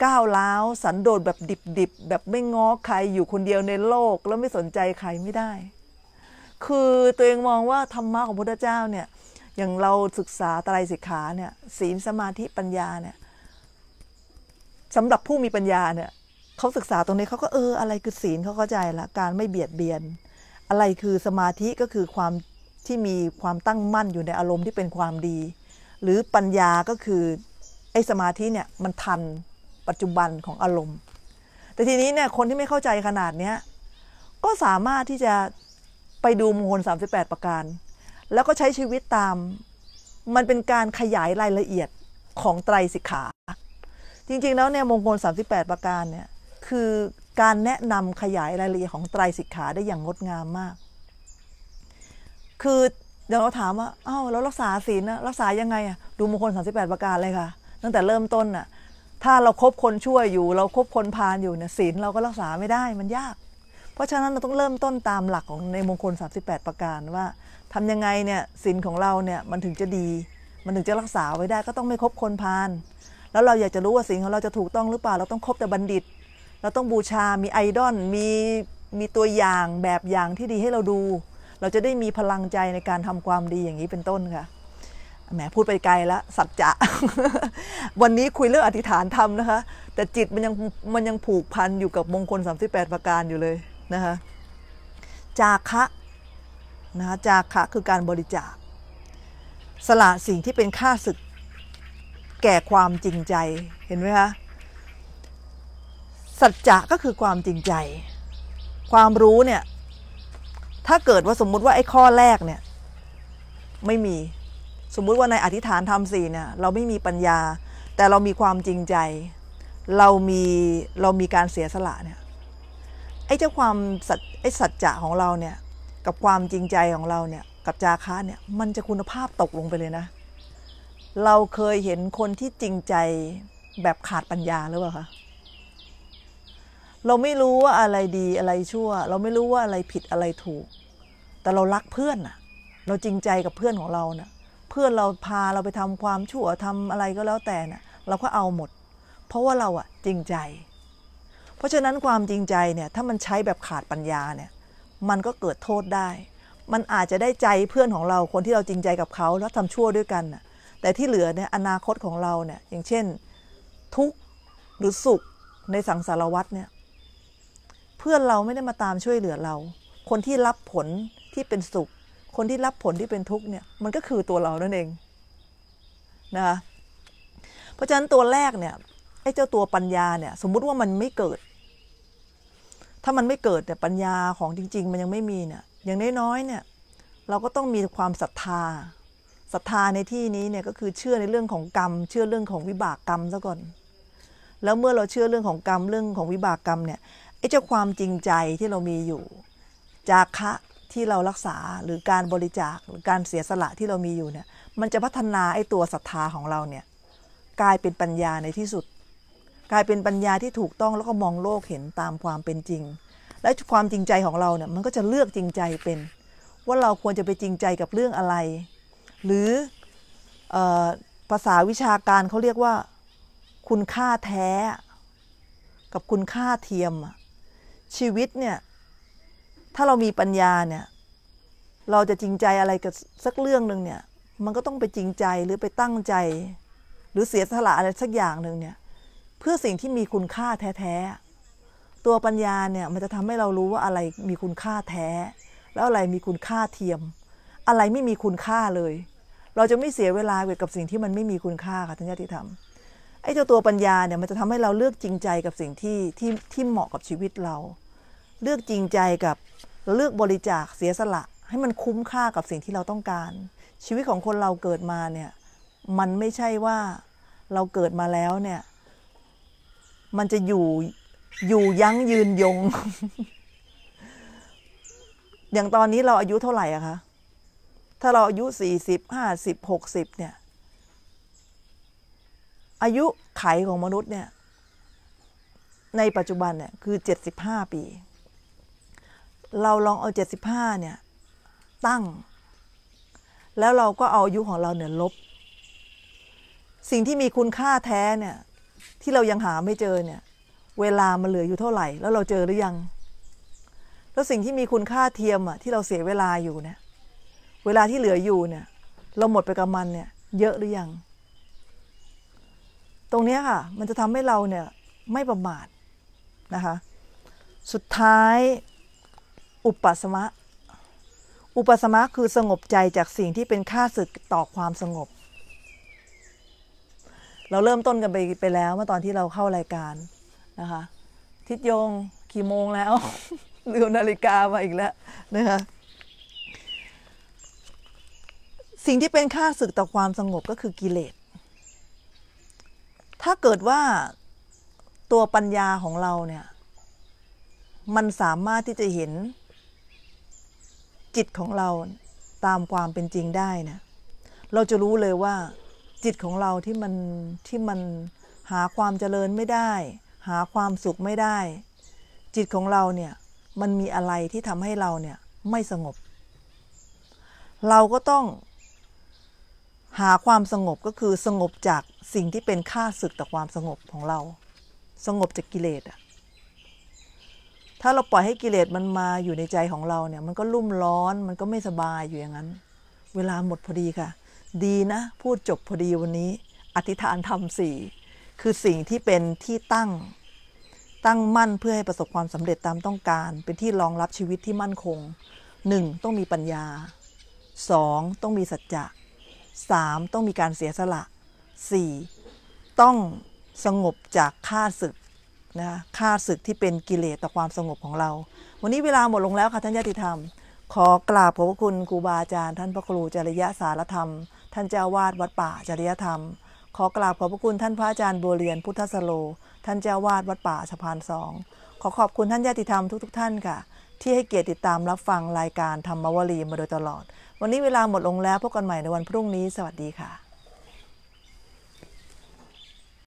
ก้าวล้าว สันโดษแบบดิบๆ แบบไม่ง้อใครอยู่คนเดียวในโลกแล้วไม่สนใจใครไม่ได้ คือตัวเองมองว่าธรรมะของพระพุทธเจ้าเนี่ยอย่างเราศึกษาตรายสิกขาเนี่ยศีลสมาธิปัญญาเนี่ยสำหรับผู้มีปัญญาเนี่ยเขาศึกษาตรงนี้เขาก็เอออะไรคือศีลเขาเข้าใจละการไม่เบียดเบียน อะไรคือสมาธิก็คือความที่มีความตั้งมั่นอยู่ในอารมณ์ที่เป็นความดี หรือปัญญาก็คือไอ้สมาธิเนี่ยมันทันปัจจุบันของอารมณ์ แต่ทีนี้เนี่ยคนที่ไม่เข้าใจขนาดเนี้ยก็สามารถที่จะไปดูมงคล38 ประการแล้วก็ใช้ชีวิตตามมันเป็นการขยายรายละเอียดของไตรสิกขา จริงๆแล้วเนี่ยมงคล 38 ประการเนี่ย คือการแนะนำขยายรายละเอียดของไตรสิกขาได้อย่างงดงามมาก คือเดี๋ยวเราถามว่าอ้าวแล้วรักษาศีลนะรักษายังไงอะดูมงคล 38 ประการเลยค่ะ ตั้งแต่เริ่มต้นน่ะ ถ้าเราครบคนช่วยอยู่ เราครบคนพาลอยู่เนี่ย ศีลเราก็รักษาไม่ได้ มันยากราะฉะนั้นเราต้องเริ่มต้นตามหลักของในมงคล 38 ประการว่า ทำยังไงเนี่ยศีลของเราเนี่ยมันถึงจะดี มันถึงจะรักษาไว้ได้ก็ต้องไม่คบคนพาลแล้วเราอยากจะรู้ว่าศีลของเราจะถูกต้องหรือเปล่าเราต้องคบแต่บัณฑิต เราต้องบูชา มีไอดอลมีมีตัวอย่างแบบอย่างที่ดีให้เราดู เราจะได้มีพลังใจในการทำความดีอย่างนี้เป็นต้นค่ะ แหมพูดไปไกลแล้วสัจจะวันนี้คุยเรื่องอธิษฐานธรรมนะคะแต่จิตมันยังมันยังผูกพันอยู่กับมงคล 38 ประการอยู่เลยนะคะจาคะนะคะจาคะคือการบริจาค สละสิ่งที่เป็นค่าศึกแก่ความจริงใจเห็นไหมคะสัจจะก็คือความจริงใจ ความรู้เนี่ย ถ้าเกิดว่าสมมุติว่าไอ้ข้อแรกเนี่ยไม่มีสมมุติว่าในอธิษฐานทำสี่เนี่ยเราไม่มีปัญญาแต่เรามีความจริงใจ เรามีเรามีการเสียสละเนี่ยไอ้เจ้าความ สัจไอ้สัจจะของเราเนี่ยกับความจริงใจของเราเนี่ย กับจาคะเนี่ย มันจะคุณภาพตกลงไปเลยนะ เราเคยเห็นคนที่จริงใจแบบขาดปัญญาหรือเปล่าคะเราไม่รู้ว่าอะไรดีอะไรชั่ว เราไม่รู้ว่าอะไรผิดอะไรถูก แต่เรารักเพื่อนน่ะเราจริงใจกับเพื่อนของเรานะ่ะเพื่อนเราพาเราไปทำความชั่วทำอะไรก็แล้วแต่นะ่ะเราก็เอาหมด เพราะว่าเราอะจริงใจเพราะฉะนั้นความจริงใจเนี่ย ถ้ามันใช้แบบขาดปัญญาเนี่ย มันก็เกิดโทษได้ มันอาจจะได้ใจเพื่อนของเราคนที่เราจริงใจกับเขา แล้วทำชั่วด้วยกันน่ะแต่ที่เหลือเนี่ยอนาคตของเราเนี่ย อย่างเช่น ทุกข์หรือสุขในสังสารวัตเนี่ยเพื่อนเราไม่ได้มาตามช่วยเหลือเรา คนที่รับผลที่เป็นสุข คนที่รับผลที่เป็นทุกข์เนี่ย มันก็คือตัวเรานั่นเองนะคะเพราะฉะนั้นตัวแรกเนี่ยไอ้เจ้าตัวปัญญาเนี่ย สมมุติว่ามันไม่เกิดถ้ามันไม่เกิดแต่ปัญญาของจริง ๆ มันยังไม่มีเนี่ยอย่างน้อยๆเนี่ยเราก็ต้องมีความศรัทธาศรัทธาในที่นี้เนี่ยก็คือเชื่อในเรื่องของกรรม เชื่อเรื่องของวิบากกรรมซะก่อน แล้วเมื่อเราเชื่อเรื่องของกรรมเรื่องของวิบากกรรมเนี่ยไอ้เจ้าความจริงใจที่เรามีอยู่ จากคะที่เรารักษาหรือการบริจาคหรือการเสียสละที่เรามีอยู่เนี่ยมันจะพัฒนาไอ้ตัวศรัทธาของเราเนี่ยกลายเป็นปัญญาในที่สุดกลายเป็นปัญญาที่ถูกต้องแล้วก็มองโลกเห็นตามความเป็นจริง และความจริงใจของเราเนี่ยมันก็จะเลือกจริงใจเป็น ว่าเราควรจะไปจริงใจกับเรื่องอะไร หรืออภาษาวิชาการเขาเรียกว่าคุณค่าแท้ กับคุณค่าเทียมชีวิตเนี่ย ถ้าเรามีปัญญาเนี่ยเราจะจริงใจอะไรกับ สักเรื่องหนึ่งเนี่ย มันก็ต้องไปจริงใจหรือไปตั้งใจ หรือเสียสละอะไรสักอย่างหนึ่งเนี่ยเพื่อสิ่งที่มีคุณค่าแท้ๆ ตัวปัญญาเนี่ย มันจะทำให้เรารู้ว่าอะไรมีคุณค่าแท้ แล้วอะไรมีคุณค่าเทียม อะไรไม่มีคุณค่าเลย เราจะไม่เสียเวลาเกี่ยวกับสิ่งที่มันไม่มีคุณค่าค่ะท่านญาติธรรม ไอ้เจ้าตัวปัญญาเนี่ยมันจะทำให้เราเลือกจริงใจกับสิ่งที่ที่ที่เหมาะกับชีวิตเรา เลือกจริงใจกับเลือกบริจาคเสียสละให้มันคุ้มค่ากับสิ่งที่เราต้องการ ชีวิตของคนเราเกิดมาเนี่ย มันไม่ใช่ว่าเราเกิดมาแล้วเนี่ยมันจะอยู่อยู่ยั้งยืนยง อย่างตอนนี้เราอายุเท่าไหร่อะคะถ้าเราอายุสี่สิบห้าสิบหกสิบเนี่ย อายุไขของมนุษย์เนี่ย ในปัจจุบันเนี่ยคือเจ็ดสิบห้าปี เราลองเอาเจ็ดสิบห้าเนี่ย ตั้ง แล้วเราก็เอาอายุของเราเนี่ยลบ สิ่งที่มีคุณค่าแท้เนี่ยที่เรายังหาไม่เจอเนี่ย เวลามันเหลืออยู่เท่าไหร่ แล้วเราเจอหรือยัง แล้วสิ่งที่มีคุณค่าเทียมอ่ะที่เราเสียเวลาอยู่เนี่ยเวลาที่เหลืออยู่เนี่ย เราหมดไปกับมันเนี่ย เยอะหรือยัง ตรงนี้ค่ะ มันจะทำให้เราเนี่ย ไม่ประมาทนะคะ สุดท้ายอุปสมะอุปสมะคือสงบใจจากสิ่งที่เป็นค่าศึกต่อความสงบเราเริ่มต้นกันไปไปแล้ว เมื่อตอนที่เราเข้ารายการนะคะ ทิศยงกี่โมงแล้ว เรือนาฬิกามาอีกแล้วนะคะสิ่งที่เป็นค่าศึกต่อความสงบก็คือกิเลสถ้าเกิดว่าตัวปัญญาของเราเนี่ย มันสามารถที่จะเห็น จิตของเราตามความเป็นจริงได้นะเราจะรู้เลยว่าจิต ของ เรา ที่ มัน ที่มันหาความเจริญไม่ได้ หาความสุขไม่ได้ จิตของเรา เนี่ย มันมีอะไรที่ทำให้เราเนี่ยไม่สงบ เราก็ต้องหาความสงบก็คือสงบจากสิ่งที่เป็นค่าศึกต่อความสงบของเรา สงบจากกิเลสอะถ้าเราปล่อย ให้กิเลสมันมาอยู่ในใจของเราเนี่ยมันก็รุ่มร้อนมันก็ไม่สบายอยู่อย่างนั้น เวลาหมดพอดีค่ะดีนะพูดจบพอดีวันนี้ อธิษฐานทำสี่คือสิ่งที่เป็นที่ตั้งตั้งมั่นเพื่อให้ประสบความสำเร็จตามต้องการ เป็นที่รองรับชีวิตที่มั่นคง 1. ต้องมีปัญญา 2. ต้องมีสัจจะ 3. ต้องมีการเสียสละ 4. ต้องสงบจากค่าศึกนะค่าศึกที่เป็นกิเลสต่อความสงบของเรา วันนี้เวลาหมดลงแล้วค่ะท่านญาติธรรม ขอกราบขอบพระคุณครูบาอาจารย์ท่านพระครูจริยาสารธรรมท่านเจ้าวาดวัดป่าจริยธรรม ขอกราบขอบพระคุณท่านพระอาจารย์บัวเรียนพุทธสโล ท่านเจ้าวาดวัดป่าสะพานสองขอขอบคุณท่านญาติธรรมทุกๆทท่านค่ะ ที่ให้เกียรติติดตามรับฟังรายการธรรมวลีมาโดยตลอด วันนี้เวลาหมดลงแล้วพบกันใหม่ในวันพรุ่งนี้สวัสดีค่ะ